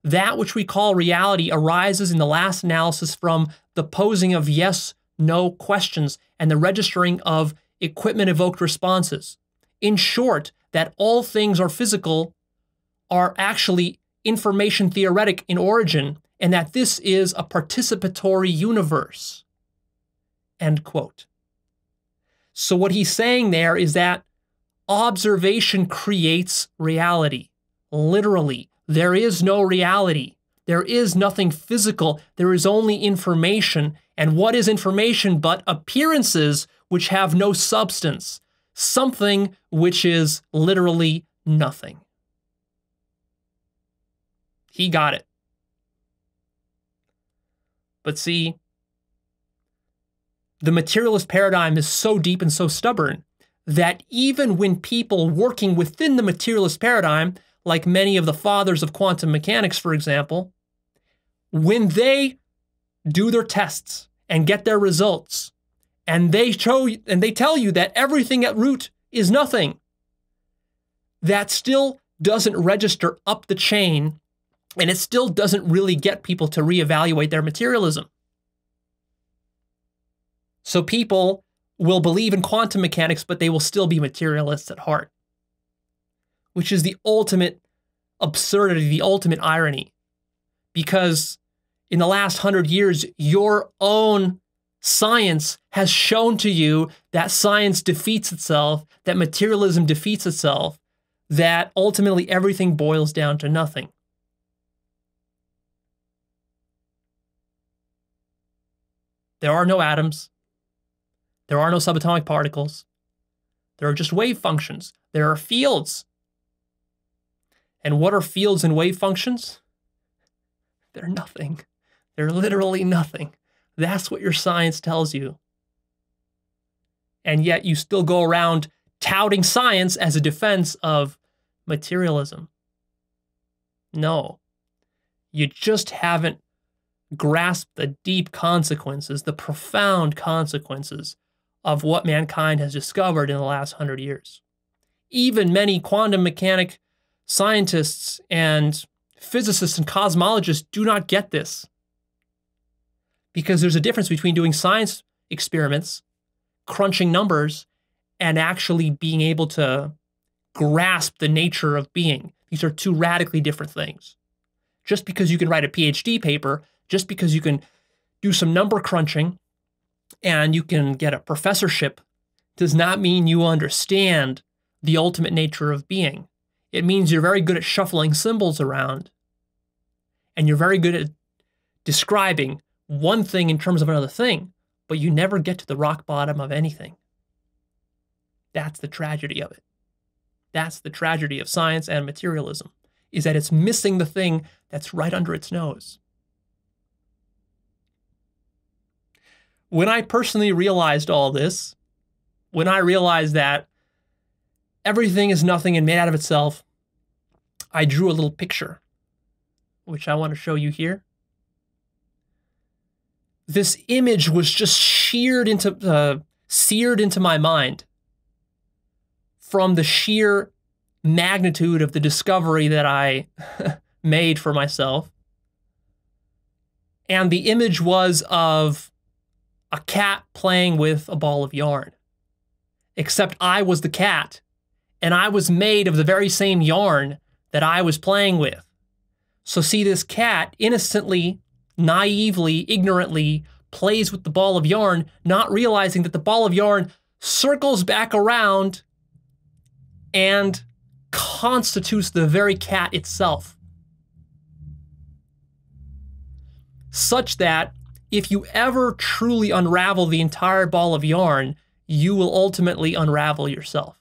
That which we call reality arises in the last analysis from the posing of yes no questions and the registering of equipment evoked responses in short, that all things are physical are actually information theoretic in origin, and that this is a participatory universe. End quote. So, what he's saying there is that observation creates reality. Literally, there is no reality. There is nothing physical. There is only information. And what is information but appearances which have no substance? something which is literally nothing. He got it. But see, the materialist paradigm is so deep and so stubborn that even when people working within the materialist paradigm, like many of the fathers of quantum mechanics, for example, when they do their tests and get their results, and they show and they tell you that everything at root is nothing, that still doesn't register up the chain and it still doesn't really get people to reevaluate their materialism. So people will believe in quantum mechanics, but they will still be materialists at heart, which is the ultimate absurdity, the ultimate irony. Because in the last hundred years, your own science has shown to you that science defeats itself, that materialism defeats itself, that ultimately everything boils down to nothing. There are no atoms. There are no subatomic particles. There are just wave functions. There are fields. And what are fields and wave functions? They're nothing. They're literally nothing. That's what your science tells you. And yet you still go around touting science as a defense of materialism. No, you just haven't grasped the deep consequences, the profound consequences of what mankind has discovered in the last hundred years. Even many quantum mechanic scientists and physicists and cosmologists do not get this because there's a difference between doing science experiments, crunching numbers, and actually being able to grasp the nature of being. These are two radically different things. Just because you can write a PhD paper, just because you can do some number crunching and you can get a professorship, does not mean you understand the ultimate nature of being. It means you're very good at shuffling symbols around and you're very good at describing one thing in terms of another thing, but you never get to the rock bottom of anything. That's the tragedy of it. That's the tragedy of science and materialism, is that it's missing the thing that's right under its nose. When I personally realized all this, when I realized that everything is nothing and made out of itself, I drew a little picture, which I want to show you here this image was just sheared into, uh, seared into my mind from the sheer magnitude of the discovery that I made for myself. And the image was of a cat playing with a ball of yarn. Except I was the cat, and I was made of the very same yarn that I was playing with. So, see, this cat innocently naively, ignorantly plays with the ball of yarn, not realizing that the ball of yarn circles back around and constitutes the very cat itself. Such that if you ever truly unravel the entire ball of yarn, you will ultimately unravel yourself.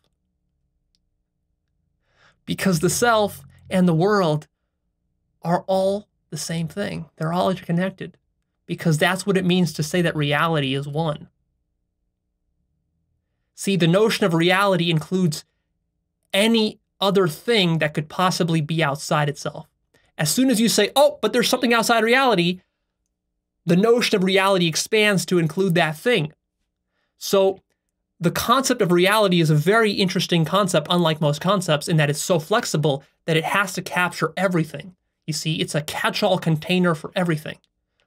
Because the self and the world are all the same thing. They're all interconnected because that's what it means to say that reality is one. See, the notion of reality includes any other thing that could possibly be outside itself. As soon as you say, oh, but there's something outside reality, the notion of reality expands to include that thing. So the concept of reality is a very interesting concept, unlike most concepts, in that it's so flexible that it has to capture everything. You see, it's a catch-all container for everything.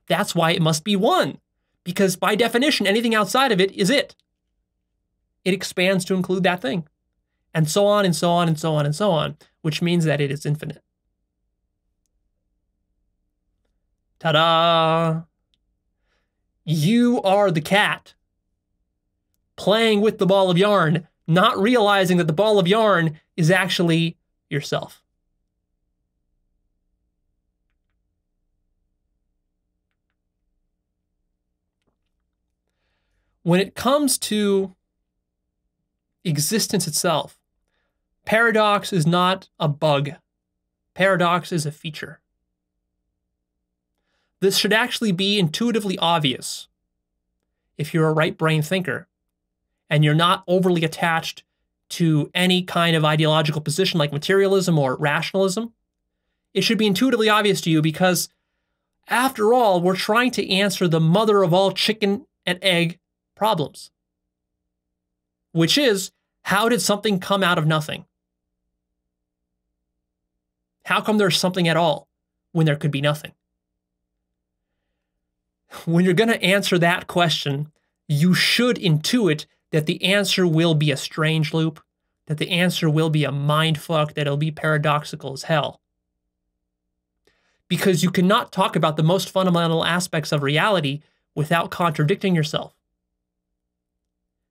That's why it must be one, because by definition, anything outside of it is it. It expands to include that thing, and so on and so on and so on and so on, which means that it is infinite. Ta-da! You are the cat playing with the ball of yarn, not realizing that the ball of yarn is actually yourself. When it comes to existence itself, paradox is not a bug, paradox is a feature. This should actually be intuitively obvious if you're a right brain thinker and you're not overly attached to any kind of ideological position like materialism or rationalism, it should be intuitively obvious to you because, after all, we're trying to answer the mother of all chicken and egg problems, which is how did something come out of nothing? How come there's something at all when there could be nothing? When you're going to answer that question, you should intuit that the answer will be a strange loop, that the answer will be a mind fuck, that it'll be paradoxical as hell. Because you cannot talk about the most fundamental aspects of reality without contradicting yourself.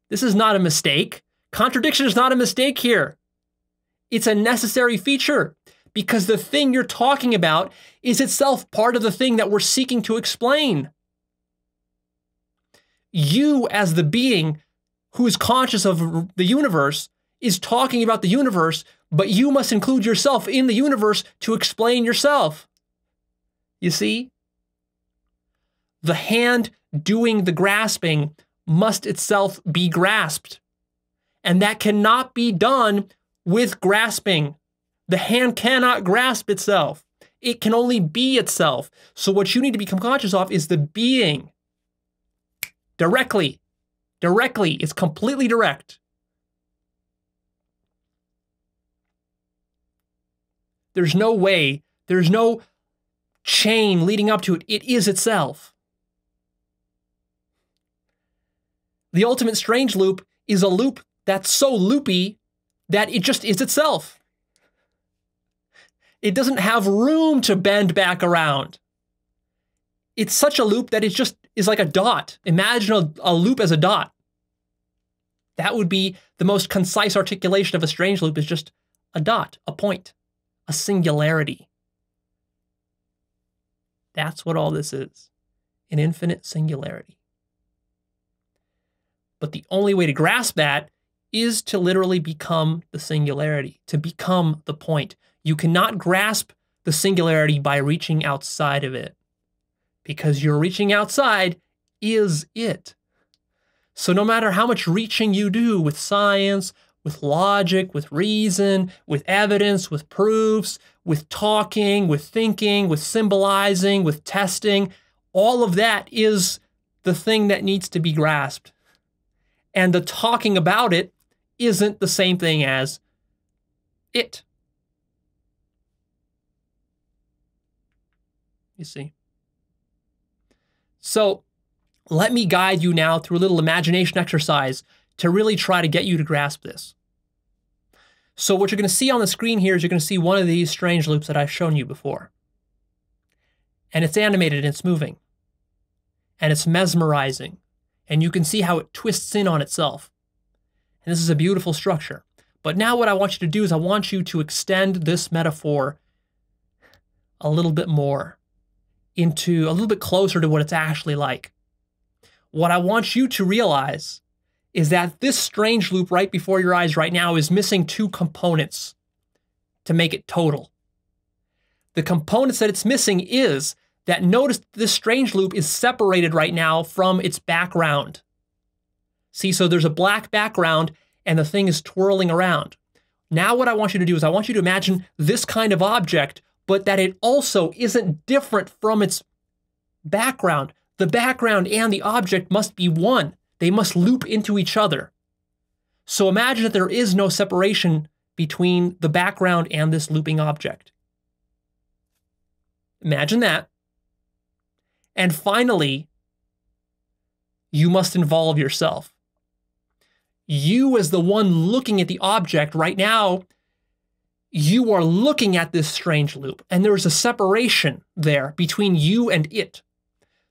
This is not a mistake. Contradiction is not a mistake here. It's a necessary feature because the thing you're talking about is itself part of the thing that we're seeking to explain. You, as the being who is conscious of the universe, is talking about the universe, but you must include yourself in the universe to explain yourself. You see? The hand doing the grasping must itself be grasped. And that cannot be done with grasping. The hand cannot grasp itself. It can only be itself. So, what you need to become conscious of is the being directly. Directly. It's completely direct. There's no way, there's no chain leading up to it. It is itself. The ultimate strange loop is a loop that's so loopy that it just is itself. It doesn't have room to bend back around. It's such a loop that it just is like a dot. Imagine a, a loop as a dot. That would be the most concise articulation of a strange loop is just a dot, a point, a singularity. That's what all this is an infinite singularity. But the only way to grasp that is to literally become the singularity, to become the point. You cannot grasp the singularity by reaching outside of it because your reaching outside is it. So, no matter how much reaching you do with science, with logic, with reason, with evidence, with proofs, with talking, with thinking, with symbolizing, with testing, all of that is the thing that needs to be grasped and the talking about it isn't the same thing as it. You see? So let me guide you now through a little imagination exercise to really try to get you to grasp this. So what you're going to see on the screen here is you're going to see one of these strange loops that I've shown you before. And it's animated and it's moving. And it's mesmerizing and you can see how it twists in on itself. And this is a beautiful structure. But now what I want you to do is I want you to extend this metaphor a little bit more into a little bit closer to what it's actually like. What I want you to realize is that this strange loop right before your eyes right now is missing two components to make it total. The components that it's missing is that notice this strange loop is separated right now from its background. See, so there's a black background and the thing is twirling around. Now what I want you to do is I want you to imagine this kind of object, but that it also isn't different from its background. The background and the object must be one. They must loop into each other. So imagine that there is no separation between the background and this looping object. Imagine that. And finally, you must involve yourself. You, as the one looking at the object right now, you are looking at this strange loop, and there is a separation there between you and it.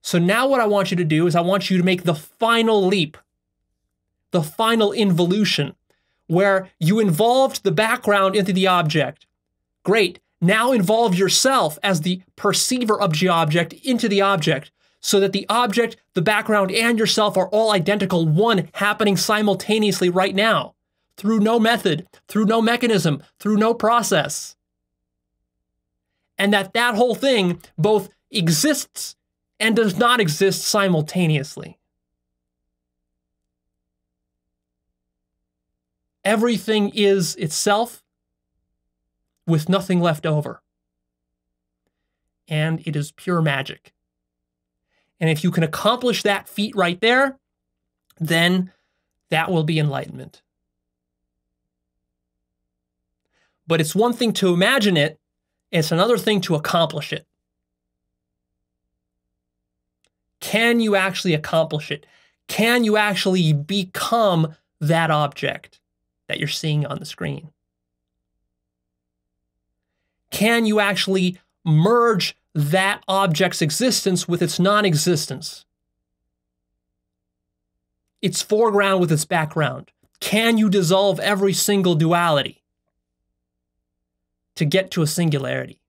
So now, what I want you to do is I want you to make the final leap, the final involution, where you involved the background into the object. Great now involve yourself as the perceiver of the object into the object so that the object, the background, and yourself are all identical, one happening simultaneously right now, through no method, through no mechanism, through no process. And that that whole thing both exists and does not exist simultaneously. Everything is itself with nothing left over. And it is pure magic. And if you can accomplish that feat right there, then that will be enlightenment. But it's one thing to imagine it, it's another thing to accomplish it. Can you actually accomplish it? Can you actually become that object that you're seeing on the screen? can you actually merge that object's existence with its non existence? Its foreground with its background. Can you dissolve every single duality to get to a singularity?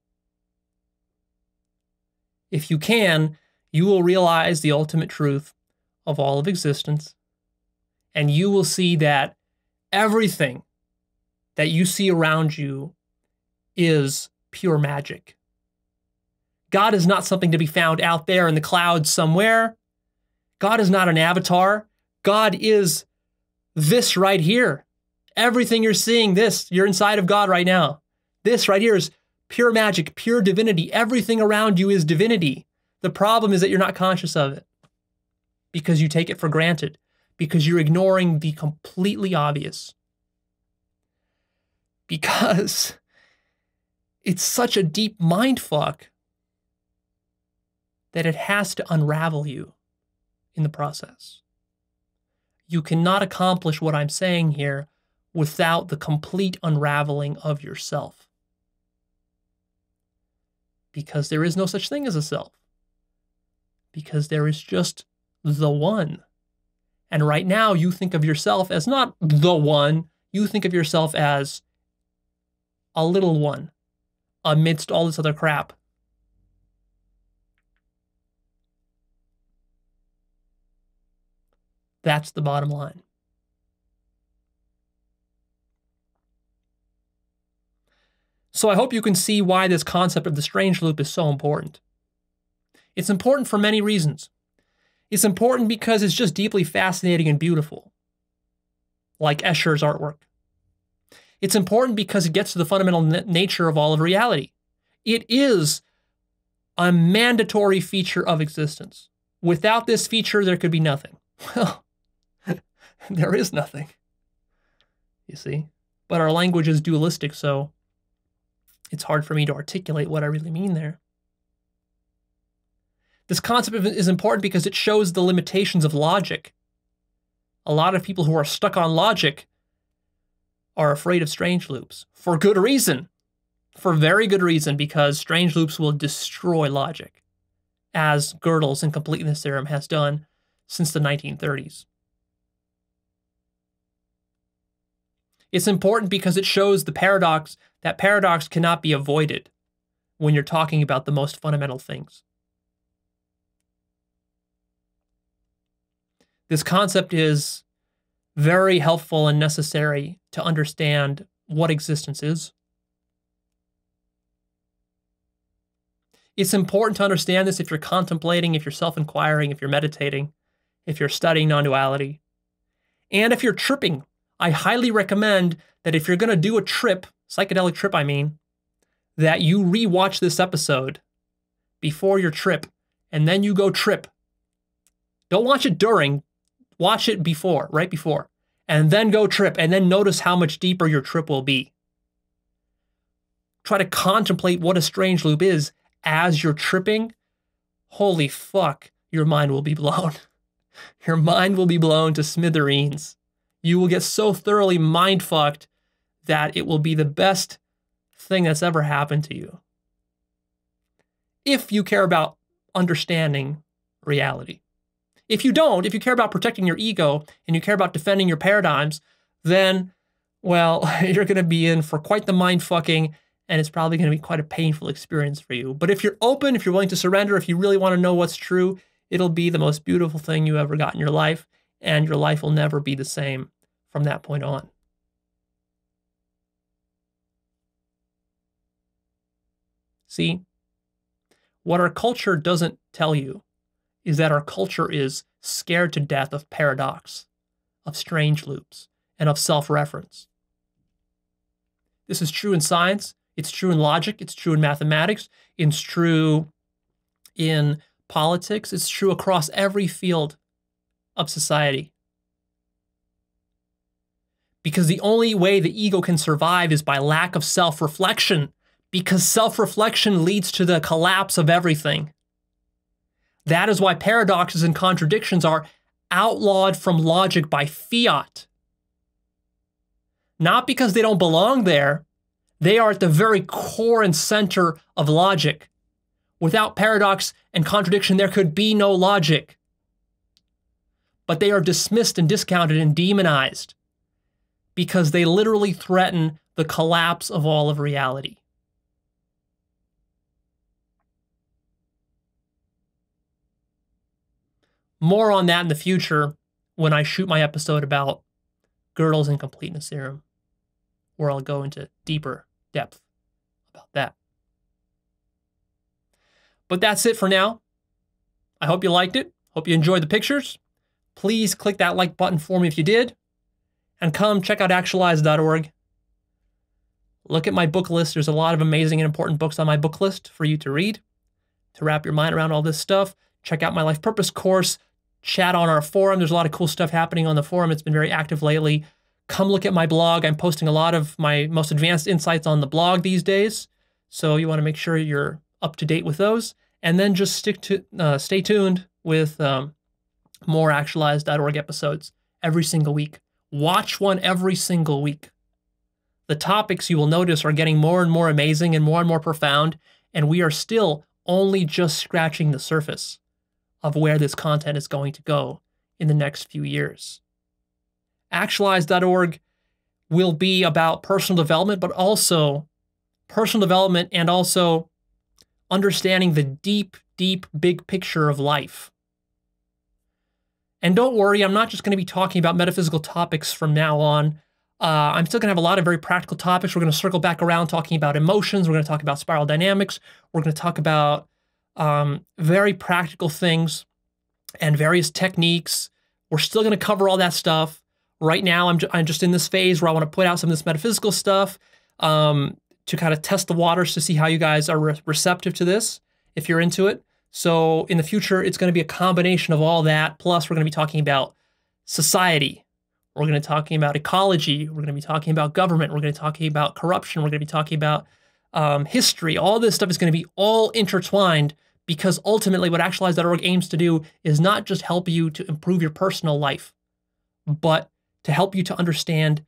If you can, you will realize the ultimate truth of all of existence, and you will see that everything that you see around you is pure magic. God is not something to be found out there in the clouds somewhere. God is not an avatar. God is this right here. Everything you're seeing, this, you're inside of God right now. This right here is pure magic, pure divinity. Everything around you is divinity. The problem is that you're not conscious of it because you take it for granted, because you're ignoring the completely obvious. Because it's such a deep mind fuck that it has to unravel you in the process. You cannot accomplish what I'm saying here without the complete unraveling of yourself. Because there is no such thing as a self. Because there is just the one. And right now, you think of yourself as not the one, you think of yourself as a little one amidst all this other crap. That's the bottom line. So I hope you can see why this concept of the strange loop is so important. It's important for many reasons. It's important because it's just deeply fascinating and beautiful, like Escher's artwork. It's important because it gets to the fundamental nature of all of reality. It is a mandatory feature of existence. Without this feature, there could be nothing. Well, there is nothing. You see? But our language is dualistic, so it's hard for me to articulate what I really mean there. This concept is important because it shows the limitations of logic. A lot of people who are stuck on logic are afraid of strange loops for good reason. For very good reason, because strange loops will destroy logic, as Gödel's incompleteness theorem has done since the 1930s. It's important because it shows the paradox that paradox cannot be avoided when you're talking about the most fundamental things. This concept is very helpful and necessary to understand what existence is. It's important to understand this if you're contemplating, if you're self inquiring, if you're meditating, if you're studying non duality. And if you're tripping, I highly recommend that if you're going to do a trip, psychedelic trip, I mean, that you rewatch this episode before your trip and then you go trip. Don't watch it during, Watch it before, right before, and then go trip, and then notice how much deeper your trip will be. Try to contemplate what a strange loop is as you're tripping. Holy fuck, your mind will be blown. Your mind will be blown to smithereens. You will get so thoroughly mind fucked that it will be the best thing that's ever happened to you. If you care about understanding reality. If you don't, if you care about protecting your ego and you care about defending your paradigms, then, well, you're going to be in for quite the mind fucking and it's probably going to be quite a painful experience for you. But if you're open, if you're willing to surrender, if you really want to know what's true, it'll be the most beautiful thing you ever got in your life, and your life will never be the same from that point on. See, what our culture doesn't tell you is that our culture is scared to death of paradox, of strange loops, and of self reference. This is true in science, it's true in logic, it's true in mathematics, it's true in politics, it's true across every field of society. Because the only way the ego can survive is by lack of self reflection, because self reflection leads to the collapse of everything. That is why paradoxes and contradictions are outlawed from logic by fiat. Not because they don't belong there, they are at the very core and center of logic. Without paradox and contradiction, there could be no logic. But they are dismissed and discounted and demonized because they literally threaten the collapse of all of reality. More on that in the future when I shoot my episode about girdles and completeness theorem, where I'll go into deeper depth about that. But that's it for now. I hope you liked it. Hope you enjoyed the pictures. Please click that like button for me if you did. And come check out actualize.org. Look at my book list. There's a lot of amazing and important books on my book list for you to read to wrap your mind around all this stuff. Check out my life purpose course chat on our forum. There's a lot of cool stuff happening on the forum. It's been very active lately. Come look at my blog. I'm posting a lot of my most advanced insights on the blog these days. So you want to make sure you're up to date with those. And then just stick to uh, stay tuned with um, more actualized.org episodes every single week. Watch one every single week. The topics you will notice are getting more and more amazing and more and more profound, and we are still only just scratching the surface of where this content is going to go in the next few years. Actualize.org will be about personal development, but also personal development and also understanding the deep, deep, big picture of life. And don't worry, I'm not just going to be talking about metaphysical topics from now on. Uh, I'm still going to have a lot of very practical topics. We're going to circle back around talking about emotions. We're going to talk about spiral dynamics. We're going to talk about um, very practical things and various techniques. We're still going to cover all that stuff. Right now, I'm, ju I'm just in this phase where I want to put out some of this metaphysical stuff um, to kind of test the waters to see how you guys are re receptive to this if you're into it. So, in the future, it's going to be a combination of all that. Plus, we're going to be talking about society. We're going to be talking about ecology. We're going to be talking about government. We're going to be talking about corruption. We're going to be talking about um, history. All this stuff is going to be all intertwined because ultimately what actualize.org aims to do is not just help you to improve your personal life, but to help you to understand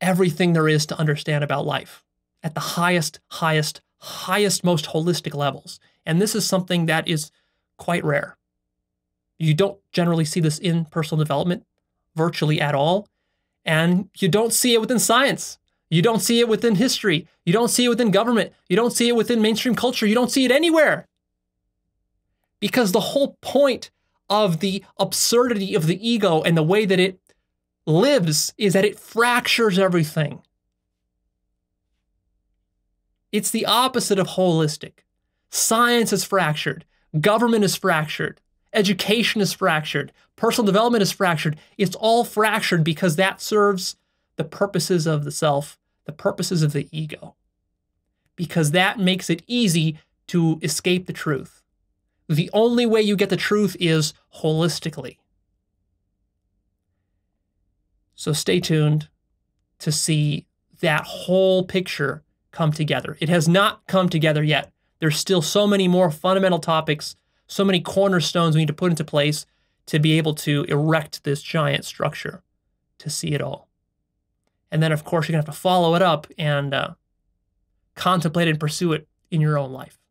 everything there is to understand about life at the highest, highest, highest, most holistic levels. And this is something that is quite rare. You don't generally see this in personal development virtually at all, and you don't see it within science. You don't see it within history. You don't see it within government. You don't see it within mainstream culture. You don't see it anywhere. Because the whole point of the absurdity of the ego and the way that it lives is that it fractures everything. It's the opposite of holistic. Science is fractured, government is fractured, education is fractured, personal development is fractured. It's all fractured because that serves the purposes of the self the purposes of the ego, because that makes it easy to escape the truth. The only way you get the truth is holistically. So stay tuned to see that whole picture come together. It has not come together yet. There's still so many more fundamental topics, so many cornerstones we need to put into place to be able to erect this giant structure to see it all. And then, of course, you're going to have to follow it up and uh, contemplate and pursue it in your own life.